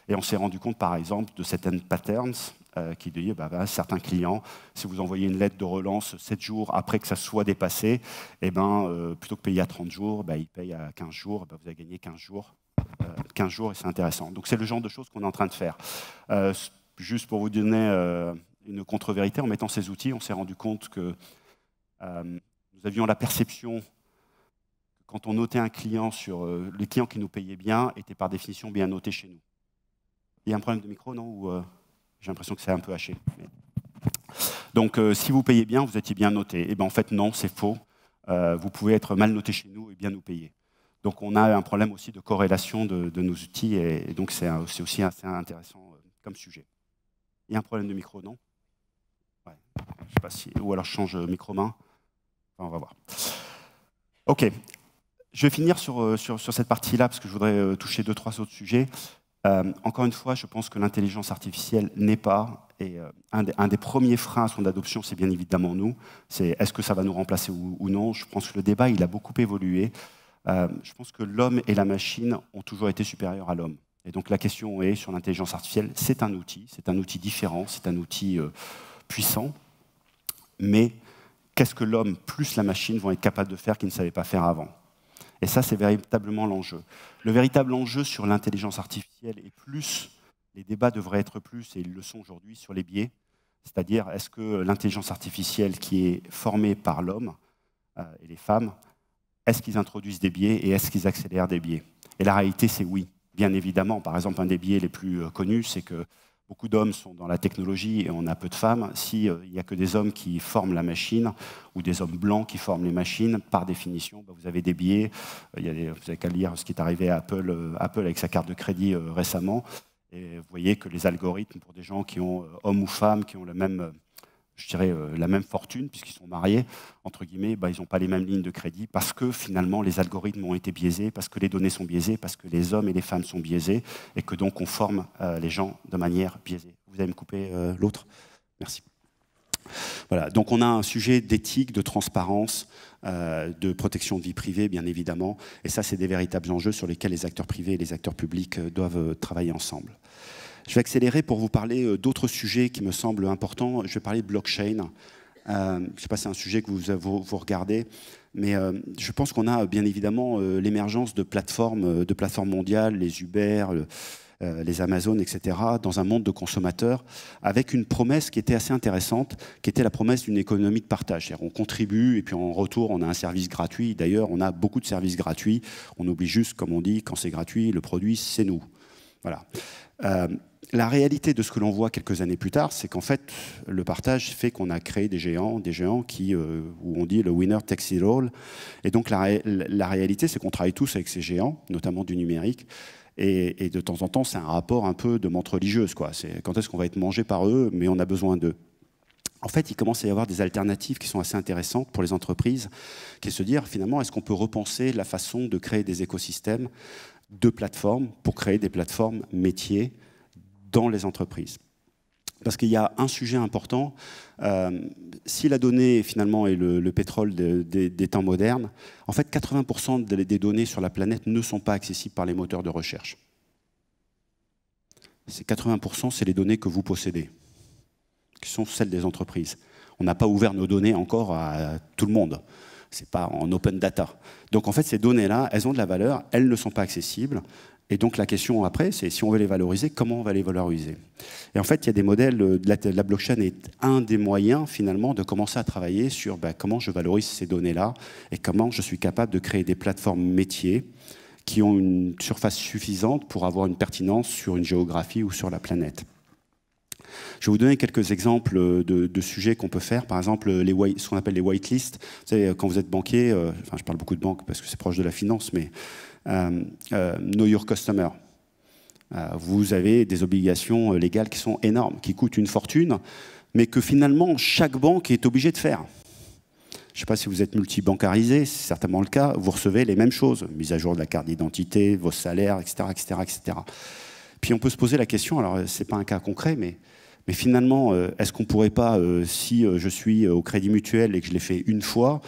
et on s'est rendu compte, par exemple, de certaines patterns euh, qui disaient, bah, bah, certains clients, si vous envoyez une lettre de relance 7 jours après que ça soit dépassé, et eh ben, euh, plutôt que payer à 30 jours, bah, ils payent à 15 jours, vous avez gagné 15 jours, 15 euh, jours et c'est intéressant. Donc c'est le genre de choses qu'on est en train de faire. juste pour vous donner une contre-vérité, en mettant ces outils, on s'est rendu compte que euh, nous avions la perception que quand on notait un client sur euh, les clients qui nous payaient bien étaient par définition bien notés chez nous. Il y a un problème de micro, non Ou euh, j'ai l'impression que c'est un peu haché. Donc, si vous payez bien, vous étiez bien noté. Et eh ben en fait, non, c'est faux. vous pouvez être mal noté chez nous et bien nous payer. Donc, on a un problème aussi de corrélation de, nos outils, et, donc c'est aussi assez intéressant comme sujet. Il y a un problème de micro, non pas ou alors je change micro main on va voir. OK. Je vais finir sur, euh, sur, cette partie-là, parce que je voudrais euh, toucher deux, trois autres sujets. Euh, encore une fois, je pense que l'intelligence artificielle n'est pas, et un, des, premiers freins à son adoption, c'est bien évidemment nous, c'est est-ce que ça va nous remplacer ou, non Je pense que le débat, il a beaucoup évolué. je pense que l'homme et la machine ont toujours été supérieurs à l'homme. Et donc la question est, sur l'intelligence artificielle, c'est un outil, c'est un outil différent, c'est un outil puissant, mais qu'est-ce que l'homme plus la machine vont être capables de faire qu'ils ne savaient pas faire avant. Et ça, c'est véritablement l'enjeu. Le véritable enjeu sur l'intelligence artificielle est plus, les débats devraient être plus, et ils le sont aujourd'hui, sur les biais. C'est-à-dire, est-ce que l'intelligence artificielle qui est formée par l'homme euh, et les femmes, est-ce qu'ils introduisent des biais et est-ce qu'ils accélèrent des biais Et la réalité, c'est oui, bien évidemment. Par exemple, un des biais les plus euh, connus, c'est que beaucoup d'hommes sont dans la technologie et on a peu de femmes, s'il euh, n'y a que des hommes qui forment la machine ou des hommes blancs qui forment les machines, par définition, bah, vous avez des biais. Euh, vous n'avez qu'à lire ce qui est arrivé à Apple, euh, Apple avec sa carte de crédit récemment. Et vous voyez que les algorithmes, pour des gens qui ont hommes ou femmes, qui ont le même je dirais, euh, la même fortune, puisqu'ils sont mariés, entre guillemets, bah, ils n'ont pas les mêmes lignes de crédit, parce que finalement les algorithmes ont été biaisés, parce que les données sont biaisées, parce que les hommes et les femmes sont biaisés, et que donc on forme euh, les gens de manière biaisée. Vous allez me couper euh, l'autre Merci. Voilà, donc on a un sujet d'éthique, de transparence, de protection de vie privée, bien évidemment, et ça, c'est des véritables enjeux sur lesquels les acteurs privés et les acteurs publics doivent travailler ensemble. Je vais accélérer pour vous parler euh, d'autres sujets qui me semblent importants. Je vais parler de blockchain. Euh, je ne sais pas si c'est un sujet que vous, vous, regardez, mais euh, je pense qu'on a bien évidemment l'émergence de plateformes, de plateformes mondiales, les Uber, les Amazon, etc., dans un monde de consommateurs, avec une promesse qui était assez intéressante, qui était la promesse d'une économie de partage. On contribue et puis en retour, on a un service gratuit. D'ailleurs, on a beaucoup de services gratuits. On oublie juste, comme on dit, quand c'est gratuit, le produit, c'est nous. Voilà la réalité de ce que l'on voit quelques années plus tard, c'est qu'en fait, le partage fait qu'on a créé des géants, des géants qui, euh, où on dit le winner takes it all. Et donc la, réalité, c'est qu'on travaille tous avec ces géants, notamment du numérique. Et, de temps en temps, c'est un rapport un peu de menthe religieuse. Quoi. C'est quand est-ce qu'on va être mangé par eux, mais on a besoin d'eux. En fait, il commence à y avoir des alternatives qui sont assez intéressantes pour les entreprises, qui se dire finalement, est-ce qu'on peut repenser la façon de créer des écosystèmes de plateformes pour créer des plateformes métiers dans les entreprises. Parce qu'il y a un sujet important. Euh, si la donnée, finalement, est le, le pétrole des temps modernes, en fait, 80% des données sur la planète ne sont pas accessibles par les moteurs de recherche. Ces 80%, c'est les données que vous possédez, qui sont celles des entreprises. On n'a pas ouvert nos données encore à tout le monde. Ce n'est pas en open data. Donc en fait, ces données-là, elles ont de la valeur, elles ne sont pas accessibles, et donc la question après, c'est si on veut les valoriser, comment on va les valoriser Et en fait, il y a des modèles, euh, la, blockchain est un des moyens finalement de commencer à travailler sur bah, comment je valorise ces données-là et comment je suis capable de créer des plateformes métiers qui ont une surface suffisante pour avoir une pertinence sur une géographie ou sur la planète. Je vais vous donner quelques exemples euh, de, sujets qu'on peut faire. Par exemple, les ce qu'on appelle les whitelists. Vous savez, euh, quand vous êtes banquier, enfin, je parle beaucoup de banque parce que c'est proche de la finance, mais euh, euh, know Your Customer. Euh, vous avez des obligations légales qui sont énormes, qui coûtent une fortune, mais que finalement chaque banque est obligée de faire. Je ne sais pas si vous êtes multibancarisé, c'est certainement le cas, vous recevez les mêmes choses, mise à jour de la carte d'identité, vos salaires, etc., etc., etc. Puis on peut se poser la question, alors ce n'est pas un cas concret, mais, mais finalement, est-ce qu'on ne pourrait pas, si je suis au crédit mutuel et que je l'ai fait une fois,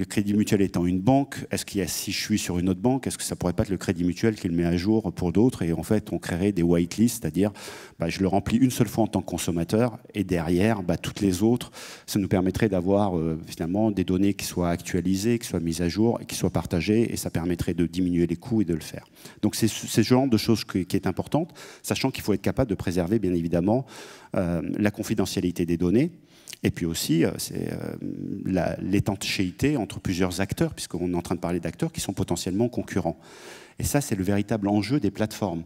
le Crédit Mutuel étant une banque, est-ce qu'il y a si je suis sur une autre banque, est-ce que ça pourrait pas être le Crédit Mutuel qui le met à jour pour d'autres Et en fait, on créerait des whitelists, c'est-à-dire bah, je le remplis une seule fois en tant que consommateur et derrière, bah, toutes les autres, ça nous permettrait d'avoir euh, finalement des données qui soient actualisées, qui soient mises à jour, et qui soient partagées et ça permettrait de diminuer les coûts et de le faire. Donc c'est ce genre de choses qui, est importante, sachant qu'il faut être capable de préserver bien évidemment euh, la confidentialité des données et puis aussi, euh, c'est euh, l'étanchéité entre plusieurs acteurs, puisqu'on est en train de parler d'acteurs qui sont potentiellement concurrents. Et ça, c'est le véritable enjeu des plateformes.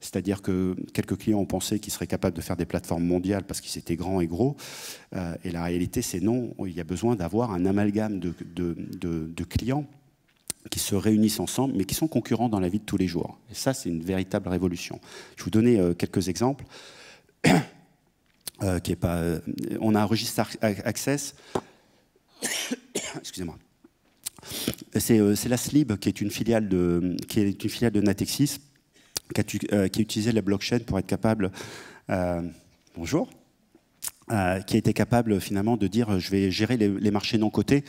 C'est-à-dire que quelques clients ont pensé qu'ils seraient capables de faire des plateformes mondiales parce qu'ils étaient grands et gros. Euh, et la réalité, c'est non. Il y a besoin d'avoir un amalgame de, clients qui se réunissent ensemble, mais qui sont concurrents dans la vie de tous les jours. Et ça, c'est une véritable révolution. Je vais vous donner quelques exemples. Euh, euh, on a un registre Access. Excusez-moi. Euh, c'est la SLIB qui est une filiale de, qui est une filiale de Natexis, qui a, utilisé la blockchain pour être capable. bonjour. qui a capable finalement de dire je vais gérer les, marchés non cotés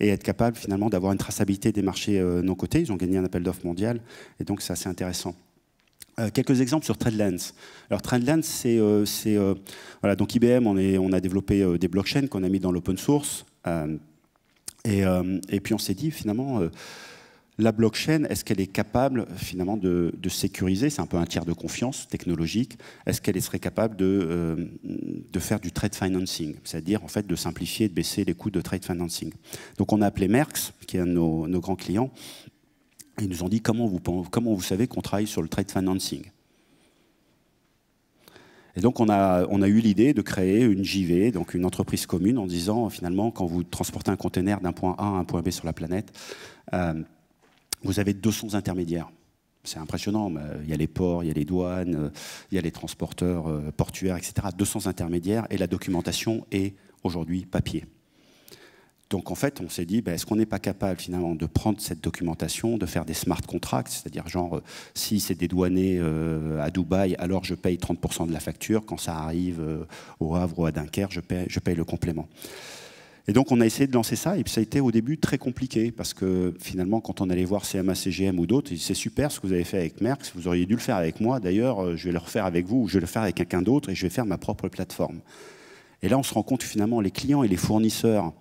et être capable finalement d'avoir une traçabilité des marchés non cotés. Ils ont gagné un appel d'offres mondial et donc c'est assez intéressant. Euh, quelques exemples sur TradeLens. Alors TradeLens, c'est euh, euh, voilà donc IBM, on, est, on a développé des blockchains qu'on a mis dans l'open source et, puis on s'est dit finalement la blockchain, est-ce qu'elle est capable finalement de, sécuriser C'est un peu un tiers de confiance technologique. Est-ce qu'elle serait capable de, de, faire du trade financing C'est-à-dire en fait de simplifier de baisser les coûts de trade financing. Donc on a appelé Merckx, qui est un de nos, nos grands clients, ils nous ont dit comment vous, comment vous savez qu'on travaille sur le trade financing et donc, on a, on a eu l'idée de créer une JV, donc une entreprise commune, en disant finalement, quand vous transportez un conteneur d'un point A à un point B sur la planète, euh, vous avez 200 intermédiaires. C'est impressionnant. Mais euh, il y a les ports, il y a les douanes, euh, il y a les transporteurs portuaires, etc. 200 intermédiaires et la documentation est aujourd'hui papier. Donc en fait, on s'est dit, ben, est-ce qu'on n'est pas capable finalement de prendre cette documentation, de faire des smart contracts, c'est-à-dire genre, si c'est dédouané douanés euh, à Dubaï, alors je paye 30% de la facture, quand ça arrive euh, au Havre ou à Dunkerque, je paye, le complément. Et donc on a essayé de lancer ça, et ça a été au début très compliqué, parce que finalement quand on allait voir CMA, CGM ou d'autres, c'est super ce que vous avez fait avec Merckx, vous auriez dû le faire avec moi, d'ailleurs euh, je vais le refaire avec vous, ou je vais le faire avec quelqu'un d'autre, et je vais faire ma propre plateforme. Et là on se rend compte finalement les clients et les fournisseurs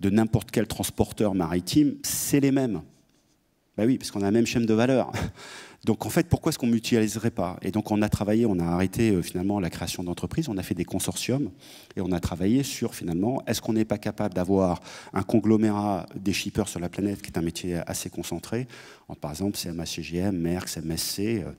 de n'importe quel transporteur maritime, c'est les mêmes. Ben oui, parce qu'on a la même chaîne de valeur. Donc en fait, pourquoi est-ce qu'on ne mutualiserait pas Et donc on a travaillé, on a arrêté euh, finalement la création d'entreprises, on a fait des consortiums et on a travaillé sur finalement, est-ce qu'on n'est pas capable d'avoir un conglomérat des shippers sur la planète, qui est un métier assez concentré, par exemple CMACGM, Merck, MSC, euh,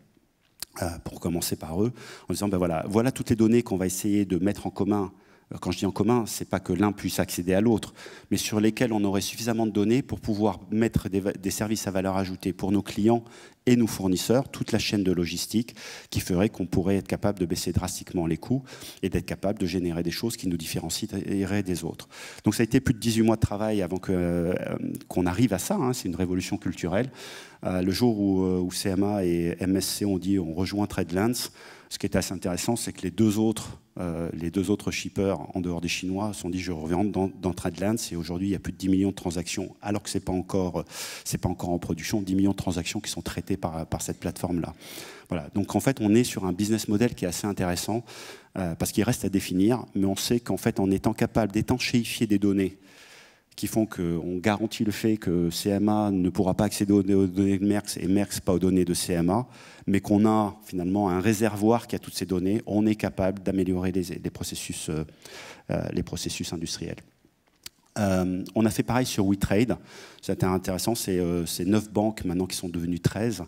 euh, pour commencer par eux, en disant, ben voilà, voilà toutes les données qu'on va essayer de mettre en commun quand je dis en commun, c'est pas que l'un puisse accéder à l'autre, mais sur lesquels on aurait suffisamment de données pour pouvoir mettre des, services à valeur ajoutée pour nos clients et nos fournisseurs, toute la chaîne de logistique, qui ferait qu'on pourrait être capable de baisser drastiquement les coûts et d'être capable de générer des choses qui nous différencieraient des autres. Donc ça a été plus de 18 mois de travail avant euh, qu'on arrive à ça, hein. c'est une révolution culturelle. Euh, le jour où, euh, CMA et MSC ont dit on rejoint TradeLens, ce qui est assez intéressant, c'est que les deux autres euh, les deux autres shippers, en dehors des Chinois, sont dit je reviens dans, TradeLands et aujourd'hui il y a plus de 10 millions de transactions, alors que ce n'est euh, pas, encore, en production, 10 millions de transactions qui sont traitées par, cette plateforme-là. Donc en fait, on est sur un business model qui est assez intéressant, euh, parce qu'il reste à définir, mais on sait qu'en fait, en étant capable d'étanchéifier des données, qui font qu'on garantit le fait que CMA ne pourra pas accéder aux données de Merckx et Merckx pas aux données de CMA, mais qu'on a finalement un réservoir qui a toutes ces données, on est capable d'améliorer les, processus, euh, euh, les processus industriels. Euh, on a fait pareil sur WeTrade, c'était intéressant, c'est 9 banques maintenant qui sont devenues 13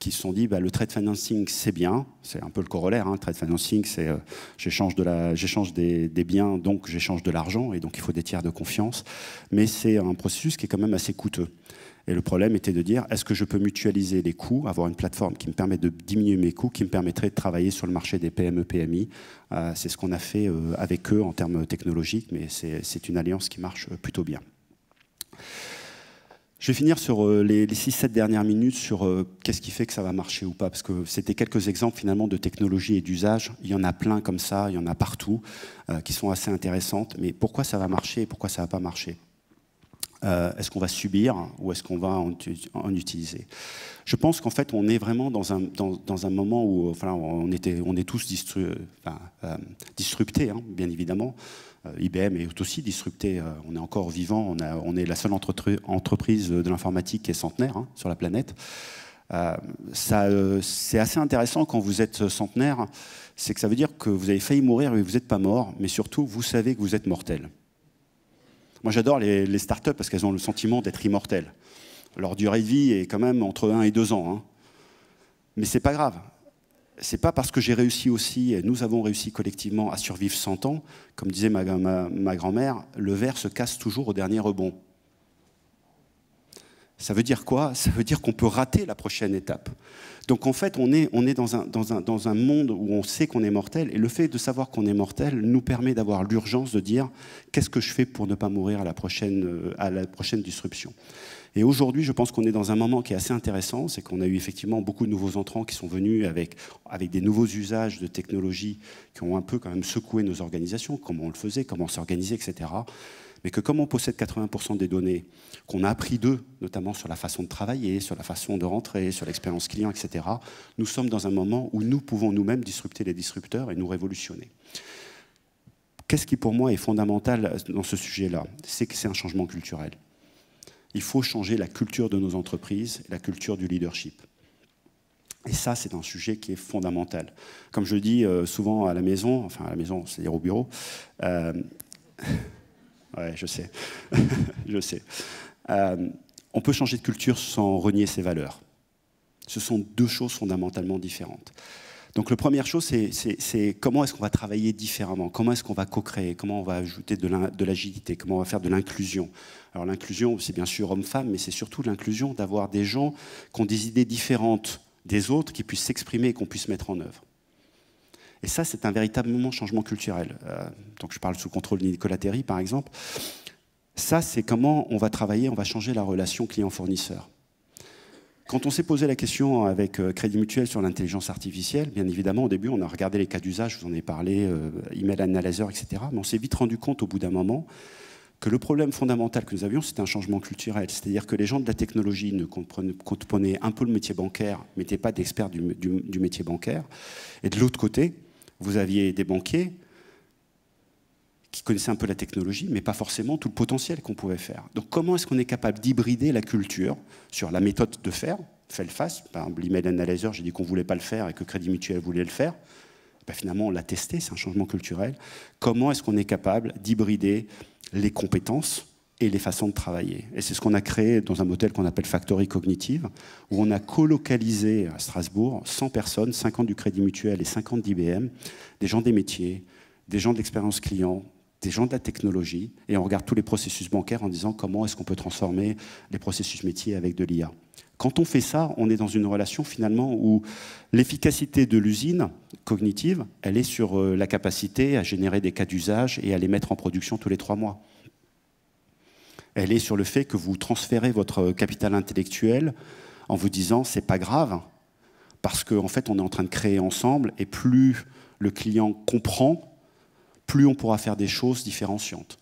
qui se sont dit bah, le trade financing c'est bien, c'est un peu le corollaire. Hein. Trade financing c'est euh, j'échange de la, j'échange des, biens donc j'échange de l'argent et donc il faut des tiers de confiance. Mais c'est un processus qui est quand même assez coûteux. Et le problème était de dire est-ce que je peux mutualiser les coûts, avoir une plateforme qui me permet de diminuer mes coûts, qui me permettrait de travailler sur le marché des PME PMI. Euh, c'est ce qu'on a fait euh, avec eux en termes technologiques, mais c'est une alliance qui marche plutôt bien. Je vais finir sur euh, les, 6-7 dernières minutes sur euh, qu'est-ce qui fait que ça va marcher ou pas, parce que c'était quelques exemples finalement de technologies et d'usages. Il y en a plein comme ça, il y en a partout, euh, qui sont assez intéressantes, mais pourquoi ça va marcher et pourquoi ça ne va pas marcher euh, est-ce qu'on va subir ou est-ce qu'on va en, utiliser Je pense qu'en fait, on est vraiment dans un, dans, un moment où enfin, on, était, on est tous euh, disruptés, hein, bien évidemment. Euh, IBM est aussi disrupté, on est encore vivant, on, est la seule entreprise de l'informatique qui est centenaire hein, sur la planète. c'est assez intéressant quand vous êtes centenaire, c'est que ça veut dire que vous avez failli mourir et vous n'êtes pas mort, mais surtout vous savez que vous êtes mortel. Moi, j'adore les, startups parce qu'elles ont le sentiment d'être immortelles. Leur durée de vie est quand même entre 1 et 2 ans. Mais hein. Mais c'est pas grave. Ce n'est pas parce que j'ai réussi aussi, et nous avons réussi collectivement à survivre 100 ans, comme disait ma grand-mère, le verre se casse toujours au dernier rebond. Ça veut dire quoi Ça veut dire qu'on peut rater la prochaine étape. Donc en fait, on est, on est dans, un, dans, un, dans un monde où on sait qu'on est mortel, et le fait de savoir qu'on est mortel nous permet d'avoir l'urgence de dire qu'est-ce que je fais pour ne pas mourir à la prochaine, euh, à la prochaine disruption. Et aujourd'hui, je pense qu'on est dans un moment qui est assez intéressant, c'est qu'on a eu effectivement beaucoup de nouveaux entrants qui sont venus avec, avec des nouveaux usages de technologies qui ont un peu quand même secoué nos organisations, comment on le faisait, comment on s'organisait, etc mais que comme on possède 80% des données qu'on a appris d'eux, notamment sur la façon de travailler, sur la façon de rentrer, sur l'expérience client, etc., nous sommes dans un moment où nous pouvons nous-mêmes disrupter les disrupteurs et nous révolutionner. Qu'est-ce qui pour moi est fondamental dans ce sujet-là C'est que c'est un changement culturel. Il faut changer la culture de nos entreprises, la culture du leadership. Et ça, c'est un sujet qui est fondamental. Comme je dis euh, souvent à la maison, enfin à la maison, c'est-à-dire au bureau, euh, Ouais, je sais. je sais. Euh, on peut changer de culture sans renier ses valeurs. Ce sont deux choses fondamentalement différentes. Donc la première chose, c'est comment est-ce qu'on va travailler différemment, comment est-ce qu'on va co-créer, comment on va ajouter de l'agilité, comment on va faire de l'inclusion. Alors l'inclusion, c'est bien sûr homme-femme, mais c'est surtout l'inclusion d'avoir des gens qui ont des idées différentes des autres, qui puissent s'exprimer et qu'on puisse mettre en œuvre. Et ça, c'est un véritable moment changement culturel. donc euh, je parle sous contrôle de Nicolas Terry, par exemple. Ça, c'est comment on va travailler, on va changer la relation client-fournisseur. Quand on s'est posé la question avec euh, Crédit Mutuel sur l'intelligence artificielle, bien évidemment, au début, on a regardé les cas d'usage, vous en avez parlé, euh, email analyzer, etc. Mais on s'est vite rendu compte, au bout d'un moment, que le problème fondamental que nous avions, c'était un changement culturel. C'est-à-dire que les gens de la technologie ne comprenaient un peu le métier bancaire, mais n'étaient pas d'experts du métier bancaire. Et de l'autre côté, vous aviez des banquiers qui connaissaient un peu la technologie, mais pas forcément tout le potentiel qu'on pouvait faire. Donc comment est-ce qu'on est capable d'hybrider la culture sur la méthode de faire face, par exemple, l'email analyzer, j'ai dit qu'on ne voulait pas le faire et que Crédit Mutuel voulait le faire. Ben, finalement, on l'a testé, c'est un changement culturel. Comment est-ce qu'on est capable d'hybrider les compétences et les façons de travailler. Et c'est ce qu'on a créé dans un modèle qu'on appelle Factory Cognitive, où on a colocalisé à Strasbourg 100 personnes, 50 du Crédit Mutuel et 50 d'IBM, des gens des métiers, des gens de l'expérience client, des gens de la technologie, et on regarde tous les processus bancaires en disant comment est-ce qu'on peut transformer les processus métiers avec de l'IA. Quand on fait ça, on est dans une relation finalement où l'efficacité de l'usine cognitive, elle est sur euh, la capacité à générer des cas d'usage et à les mettre en production tous les trois mois elle est sur le fait que vous transférez votre euh, capital intellectuel en vous disant c'est pas grave, parce qu'en fait on est en train de créer ensemble, et plus le client comprend, plus on pourra faire des choses différenciantes.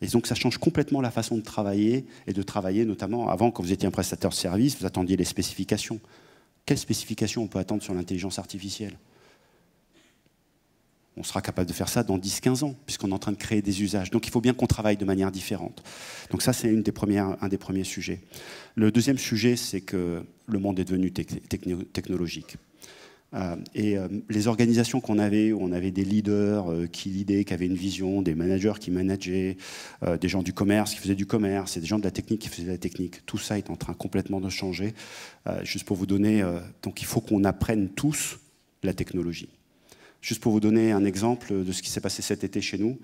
Et donc ça change complètement la façon de travailler, et de travailler notamment, avant quand vous étiez un prestataire de service, vous attendiez les spécifications. Quelles spécifications on peut attendre sur l'intelligence artificielle on sera capable de faire ça dans 10-15 ans, puisqu'on est en train de créer des usages. Donc il faut bien qu'on travaille de manière différente. Donc ça, c'est des un des premiers sujets. Le deuxième sujet, c'est que le monde est devenu technologique. Euh, et euh, les organisations qu'on avait, où on avait des leaders euh, qui lidaient, qui avaient une vision, des managers qui manageaient, des gens du commerce qui faisaient du commerce, et des gens de la technique qui faisaient de la technique, tout ça est en train complètement de changer. juste pour vous donner, donc il faut qu'on apprenne tous la technologie. Juste pour vous donner un exemple de ce qui s'est passé cet été chez nous.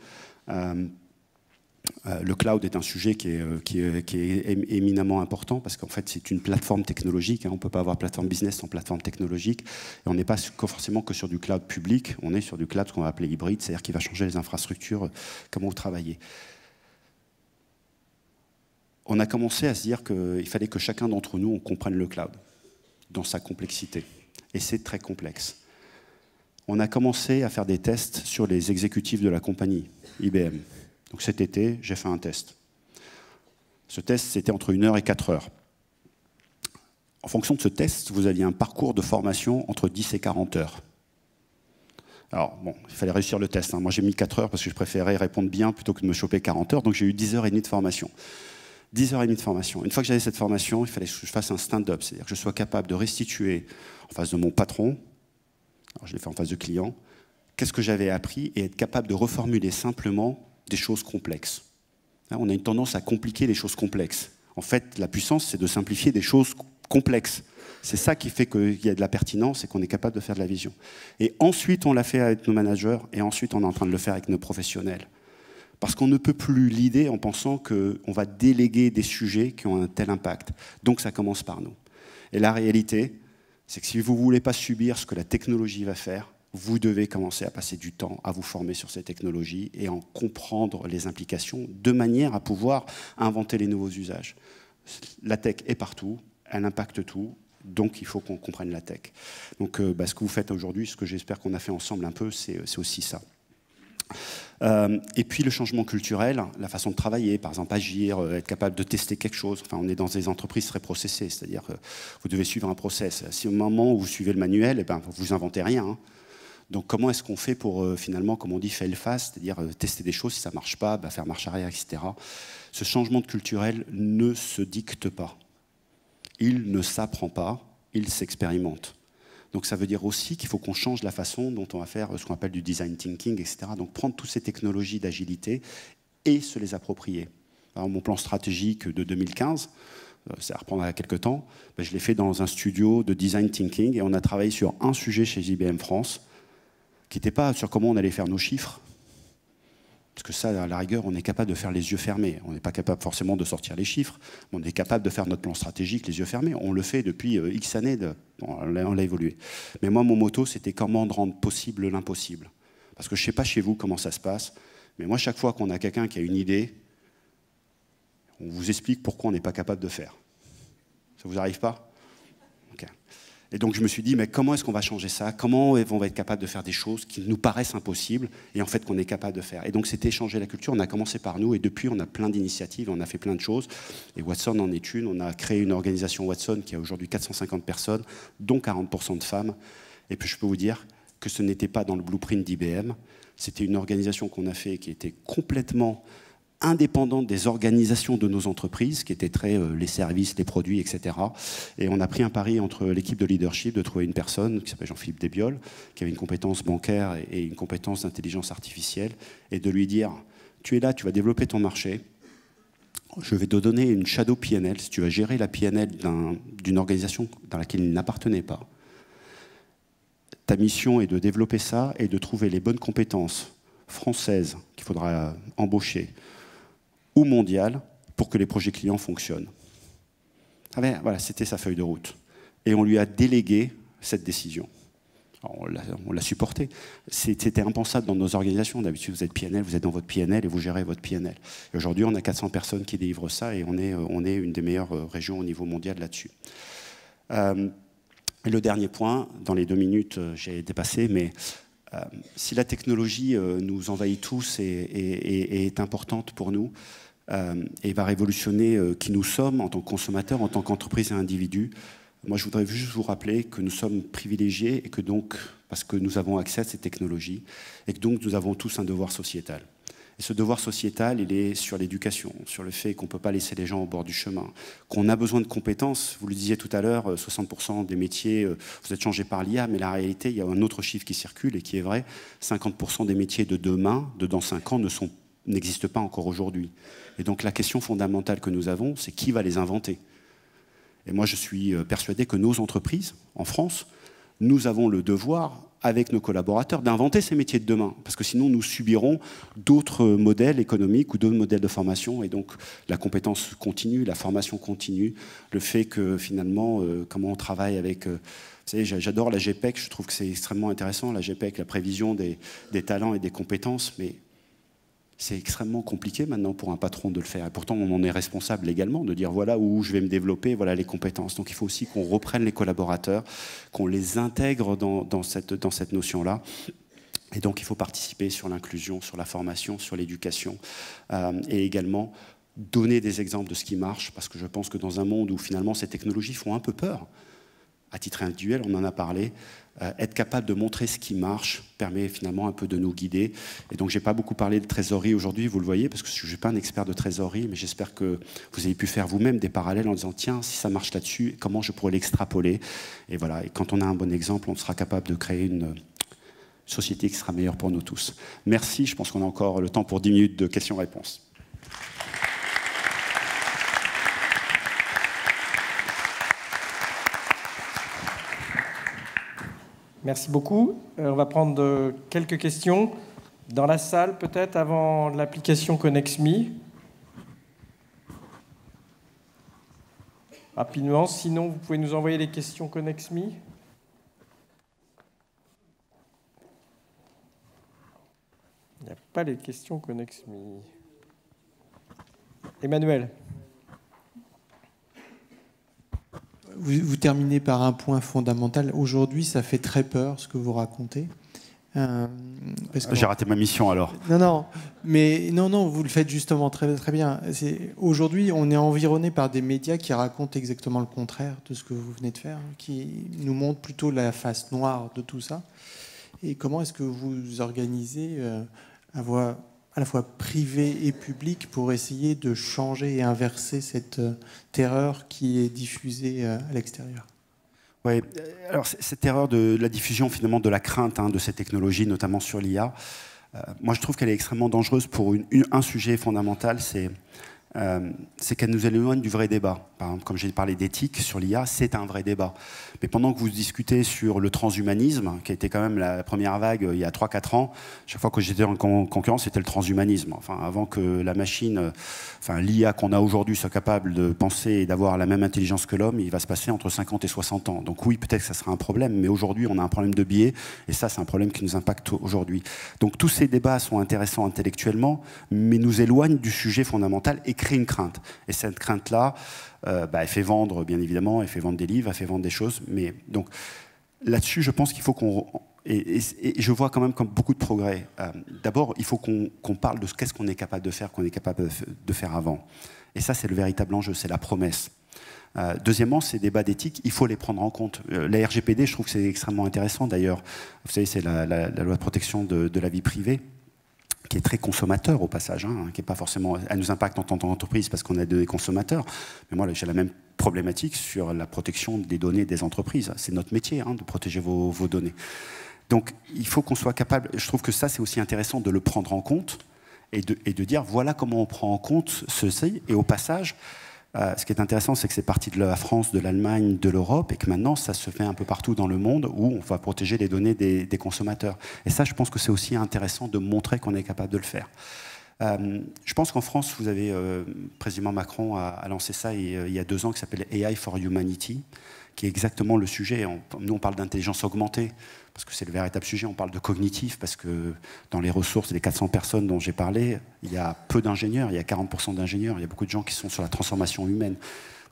Euh, euh, le cloud est un sujet qui est, euh, éminemment important parce qu'en fait c'est une plateforme technologique. Hein. On ne peut pas avoir plateforme business sans plateforme technologique. Et on n'est pas forcément que sur du cloud public, on est sur du cloud qu'on va appeler hybride, c'est-à-dire qui va changer les infrastructures, comment vous travaillez. On a commencé à se dire qu'il fallait que chacun d'entre nous on comprenne le cloud dans sa complexité. Et c'est très complexe on a commencé à faire des tests sur les exécutifs de la compagnie IBM. Donc cet été, j'ai fait un test. Ce test, c'était entre 1 heure et 4 heures. En fonction de ce test, vous aviez un parcours de formation entre 10 et 40 heures. Alors, bon, il fallait réussir le test. Hein. Moi, j'ai mis 4 heures parce que je préférais répondre bien plutôt que de me choper 40 heures. Donc, j'ai eu 10 heures et demie de formation. 10 heures et de formation. Une fois que j'avais cette formation, il fallait que je fasse un stand-up, c'est-à-dire que je sois capable de restituer en face de mon patron je l'ai fait en face de client. Qu'est-ce que j'avais appris et être capable de reformuler simplement des choses complexes. on a une tendance à compliquer les choses complexes. En fait, la puissance, c'est de simplifier des choses complexes. C'est ça qui fait qu'il y a de la pertinence et qu'on est capable de faire de la vision. Et ensuite, on l'a fait avec nos managers et ensuite, on est en train de le faire avec nos professionnels. Parce qu'on ne peut plus l'idée en pensant qu'on va déléguer des sujets qui ont un tel impact. Donc, ça commence par nous. Et la réalité, c'est que si vous ne voulez pas subir ce que la technologie va faire, vous devez commencer à passer du temps à vous former sur ces technologies et en comprendre les implications de manière à pouvoir inventer les nouveaux usages. La tech est partout, elle impacte tout, donc il faut qu'on comprenne la tech. Donc euh, bah, ce que vous faites aujourd'hui, ce que j'espère qu'on a fait ensemble un peu, c'est aussi ça. Euh, et puis le changement culturel, la façon de travailler, par exemple agir, euh, être capable de tester quelque chose. Enfin, on est dans des entreprises très processées, c'est-à-dire que vous devez suivre un process. Si au moment où vous suivez le manuel, eh ben, vous inventez rien. Hein. Donc comment est-ce qu'on fait pour euh, finalement, comme on dit, le fast, c'est-à-dire tester des choses, si ça ne marche pas, bah, faire marche arrière, etc. Ce changement de culturel ne se dicte pas. Il ne s'apprend pas, il s'expérimente. Donc ça veut dire aussi qu'il faut qu'on change la façon dont on va faire euh, ce qu'on appelle du design thinking, etc. Donc prendre toutes ces technologies d'agilité et se les approprier. mon plan stratégique de 2015, euh, ça reprendra à quelques temps, ben, je l'ai fait dans un studio de design thinking et on a travaillé sur un sujet chez IBM France qui n'était pas sur comment on allait faire nos chiffres, parce que ça, à la rigueur, on est capable de faire les yeux fermés. On n'est pas capable forcément de sortir les chiffres, on est capable de faire notre plan stratégique les yeux fermés. On le fait depuis euh, X années, on l'a évolué. Mais moi, mon motto, c'était comment rendre possible l'impossible. Parce que je ne sais pas chez vous comment ça se passe, mais moi, chaque fois qu'on a quelqu'un qui a une idée, on vous explique pourquoi on n'est pas capable de faire. Ça vous arrive pas et donc je me suis dit, mais comment est-ce qu'on va changer ça Comment on va être capable de faire des choses qui nous paraissent impossibles et en fait qu'on est capable de faire Et donc c'était changer la culture. On a commencé par nous et depuis on a plein d'initiatives, on a fait plein de choses. Et Watson en est une. On a créé une organisation Watson qui a aujourd'hui 450 personnes, dont 40% de femmes. Et puis je peux vous dire que ce n'était pas dans le blueprint d'IBM. C'était une organisation qu'on a fait qui était complètement indépendante des organisations de nos entreprises, qui étaient très euh, les services, les produits, etc. Et on a pris un pari entre l'équipe de leadership de trouver une personne qui s'appelle Jean-Philippe Desbioles, qui avait une compétence bancaire et, une compétence d'intelligence artificielle, et de lui dire, tu es là, tu vas développer ton marché, je vais te donner une shadow PNL, si tu vas gérer la PNL d'une organisation dans laquelle il n'appartenait pas. Ta mission est de développer ça et de trouver les bonnes compétences françaises qu'il faudra euh, embaucher, ou mondial pour que les projets clients fonctionnent. Ah ben, voilà, c'était sa feuille de route. Et on lui a délégué cette décision. on l'a supporté. C'était impensable dans nos organisations. D'habitude, vous êtes PNL, vous êtes dans votre PNL et vous gérez votre PNL. Aujourd'hui, on a 400 personnes qui délivrent ça et on est, on est une des meilleures euh, régions au niveau mondial là-dessus. Euh, le dernier point, dans les deux minutes, euh, j'ai dépassé, mais euh, si la technologie euh, nous envahit tous et, est importante pour nous euh, et va révolutionner qui nous sommes en tant que consommateurs, en tant qu'entreprise et individus, moi je voudrais juste vous rappeler que nous sommes privilégiés et que donc, parce que nous avons accès à ces technologies, et que donc nous avons tous un devoir sociétal ce devoir sociétal, il est sur l'éducation, sur le fait qu'on ne peut pas laisser les gens au bord du chemin, qu'on a besoin de compétences. Vous le disiez tout à l'heure, 60% euh, des métiers, euh, vous êtes changés par l'IA, mais la réalité, il y a un autre chiffre qui circule et qui est vrai, 50% des métiers de demain, de dans 5 ans, ne sont pas encore aujourd'hui. Et donc la question fondamentale que nous avons, c'est qui va les inventer Et moi, je suis euh, persuadé que nos entreprises, en France, nous avons le devoir avec nos collaborateurs, d'inventer ces métiers de demain, parce que sinon nous subirons d'autres modèles économiques ou d'autres modèles de formation, et donc la compétence continue, la formation continue, le fait que finalement, euh, comment on travaille avec... Euh, vous savez, j'adore la GPEC, je trouve que c'est extrêmement intéressant, la GPEC, la prévision des, des talents et des compétences, mais c'est extrêmement compliqué maintenant pour un patron de le faire. Et pourtant, on en est responsable également de dire voilà où je vais me développer, voilà les compétences. Donc il faut aussi qu'on reprenne les collaborateurs, qu'on les intègre dans, cette, notion-là. Et donc il faut participer sur l'inclusion, sur la formation, sur l'éducation, euh, et également donner des exemples de ce qui marche, parce que je pense que dans un monde où finalement ces technologies font un peu peur, à titre individuel, on en a parlé, euh, être capable de montrer ce qui marche permet finalement un peu de nous guider. Et donc, je n'ai pas beaucoup parlé de trésorerie aujourd'hui, vous le voyez, parce que je ne suis pas un expert de trésorerie, mais j'espère que vous avez pu faire vous-même des parallèles en disant, tiens, si ça marche là-dessus, comment je pourrais l'extrapoler Et voilà, et quand on a un bon exemple, on sera capable de créer une société qui sera meilleure pour nous tous. Merci, je pense qu'on a encore le temps pour 10 minutes de questions-réponses. Merci beaucoup. Euh, on va prendre euh, quelques questions dans la salle, peut-être avant l'application ConnexMe. Rapidement, sinon vous pouvez nous envoyer les questions ConnexMe. Il n'y a pas les questions ConnexMe. Emmanuel. vous, terminez par un point fondamental. Aujourd'hui, ça fait très peur ce que vous racontez. Euh, J'ai raté ma mission alors. Non, non, mais non, non, vous le faites justement très, très bien. Aujourd'hui, on est environné par des médias qui racontent exactement le contraire de ce que vous venez de faire, hein, qui nous montrent plutôt la face noire de tout ça. Et comment est-ce que vous organisez euh, à voix à la fois privé et public pour essayer de changer et inverser cette euh, terreur qui est diffusée euh, à l'extérieur oui, euh, alors cette erreur de, la diffusion finalement de la crainte hein, de ces technologies, notamment sur l'IA, moi je trouve qu'elle est extrêmement dangereuse pour un sujet fondamental, c'est euh, c'est qu'elle nous éloigne du vrai débat. Par exemple, comme j'ai parlé d'éthique sur l'IA, c'est un vrai débat. Mais pendant que vous discutez sur le transhumanisme, qui a été quand même la première vague euh, il y a 3-4 ans, chaque fois que j'étais en concurrence, c'était le transhumanisme. Enfin, avant que la machine, euh, enfin l'IA qu'on a aujourd'hui soit capable de penser et d'avoir la même intelligence que l'homme, il va se passer entre 50 et 60 ans. Donc oui, peut-être que ça sera un problème, mais aujourd'hui, on a un problème de biais, et ça, c'est un problème qui nous impacte aujourd'hui. Donc tous ces débats sont intéressants intellectuellement, mais nous éloignent du sujet fondamental et crée une crainte. Et cette crainte-là, euh, bah, elle fait vendre, bien évidemment, elle fait vendre des livres, elle fait vendre des choses. Mais donc là-dessus, je pense qu'il faut qu'on et, je vois quand même comme beaucoup de progrès. Euh, d'abord, il faut qu'on parle de ce qu'est-ce qu'on est capable de faire, qu'on est capable de faire avant. Et ça, c'est le véritable enjeu, c'est la promesse. Euh, deuxièmement, ces débats d'éthique, il faut les prendre en compte. la RGPD, je trouve que c'est extrêmement intéressant d'ailleurs. Vous savez, c'est la, loi de protection de la vie privée qui est très consommateur au passage, hein, qui est pas forcément, elle nous impacte en tant qu'entreprise parce qu'on est des consommateurs. Mais moi, j'ai la même problématique sur la protection des données des entreprises. C'est notre métier hein, de protéger vos, vos, données. Donc, il faut qu'on soit capable. Je trouve que ça, c'est aussi intéressant de le prendre en compte et de, et de dire voilà comment on prend en compte ceci. Et au passage, euh, ce qui est intéressant, c'est que c'est parti de la France, de l'Allemagne, de l'Europe, et que maintenant, ça se fait un peu partout dans le monde où on va protéger les données des, consommateurs. Et ça, je pense que c'est aussi intéressant de montrer qu'on est capable de le faire. Euh, je pense qu'en France, vous avez, euh, président Macron a, lancé ça il, y a deux ans, qui s'appelle AI for Humanity, qui est exactement le sujet. nous, on parle d'intelligence augmentée parce que c'est le véritable sujet, on parle de cognitif, parce que dans les ressources, les 400 personnes dont j'ai parlé, il y a peu d'ingénieurs, il y a 40% d'ingénieurs, il y a beaucoup de gens qui sont sur la transformation humaine.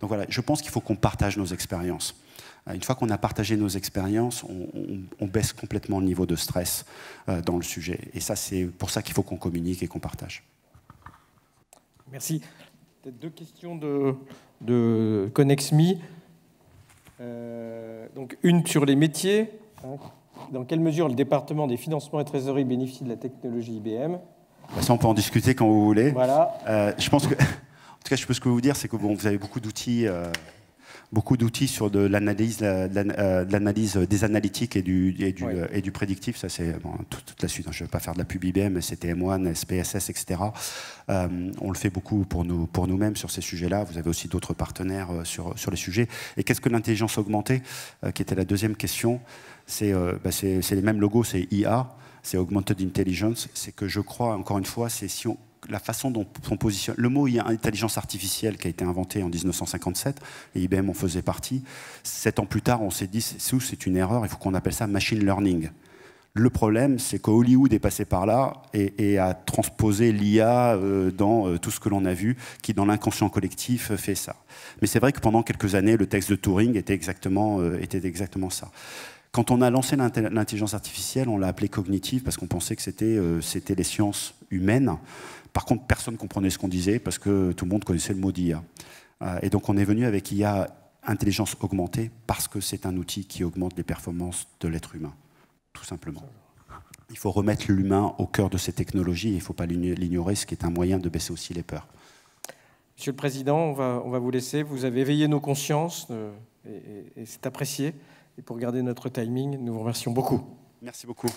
Donc voilà, je pense qu'il faut qu'on partage nos expériences. Euh, une fois qu'on a partagé nos expériences, on, baisse complètement le niveau de stress euh, dans le sujet. Et ça, c'est pour ça qu'il faut qu'on communique et qu'on partage. Merci. deux questions de, de ConnexMe. Euh, donc une sur les métiers. Hein, dans quelle mesure le département des financements et trésorerie bénéficie de la technologie IBM bah, Ça, on peut en discuter quand vous voulez. Voilà. Euh, je pense que, en tout cas, je peux ce que vous dire, c'est que bon, vous avez beaucoup d'outils. Euh, beaucoup d'outils sur de l'analyse, euh, de l'analyse euh, des analytiques et du, et du, euh, et du prédictif. Ça, c'est toute, la suite. Hein. Je ne vais pas faire de la pub IBM, m 1 SPSS, etc. on le fait beaucoup pour, nous, pour nous-mêmes sur ces sujets-là. Vous avez aussi d'autres partenaires sur, sur les sujets. Et qu'est-ce que l'intelligence augmentée Qui était la deuxième question. C'est, bah, c'est, c'est les mêmes logos, c'est IA, c'est Augmented Intelligence. C'est que je crois, encore une fois, c'est si on, la façon dont on positionne. Le mot intelligence artificielle qui a été inventé en 1957, et IBM en faisait partie, sept ans plus tard, on s'est dit, c'est une erreur, il faut qu'on appelle ça machine learning. Le problème, c'est que Hollywood est passé par là et, a transposé l'IA euh, dans euh, tout ce que l'on a vu, qui dans l'inconscient collectif euh, fait ça. Mais c'est vrai que pendant quelques années, le texte de Turing était exactement, était exactement ça. Quand on a lancé l'intelligence artificielle, on l'a appelée cognitive parce qu'on pensait que c'était c'était les sciences humaines. Par contre, personne ne comprenait ce qu'on disait parce que tout le monde connaissait le mot d'IA. Euh, et donc on est venu avec IA intelligence augmentée parce que c'est un outil qui augmente les performances de l'être humain, tout simplement. Il faut remettre l'humain au cœur de ces technologies, il ne faut pas l'ignorer, ce qui est un moyen de baisser aussi les peurs. Monsieur le Président, on va, vous laisser. Vous avez éveillé nos consciences euh, et c'est apprécié. Et pour garder notre timing, nous vous remercions beaucoup. Merci beaucoup.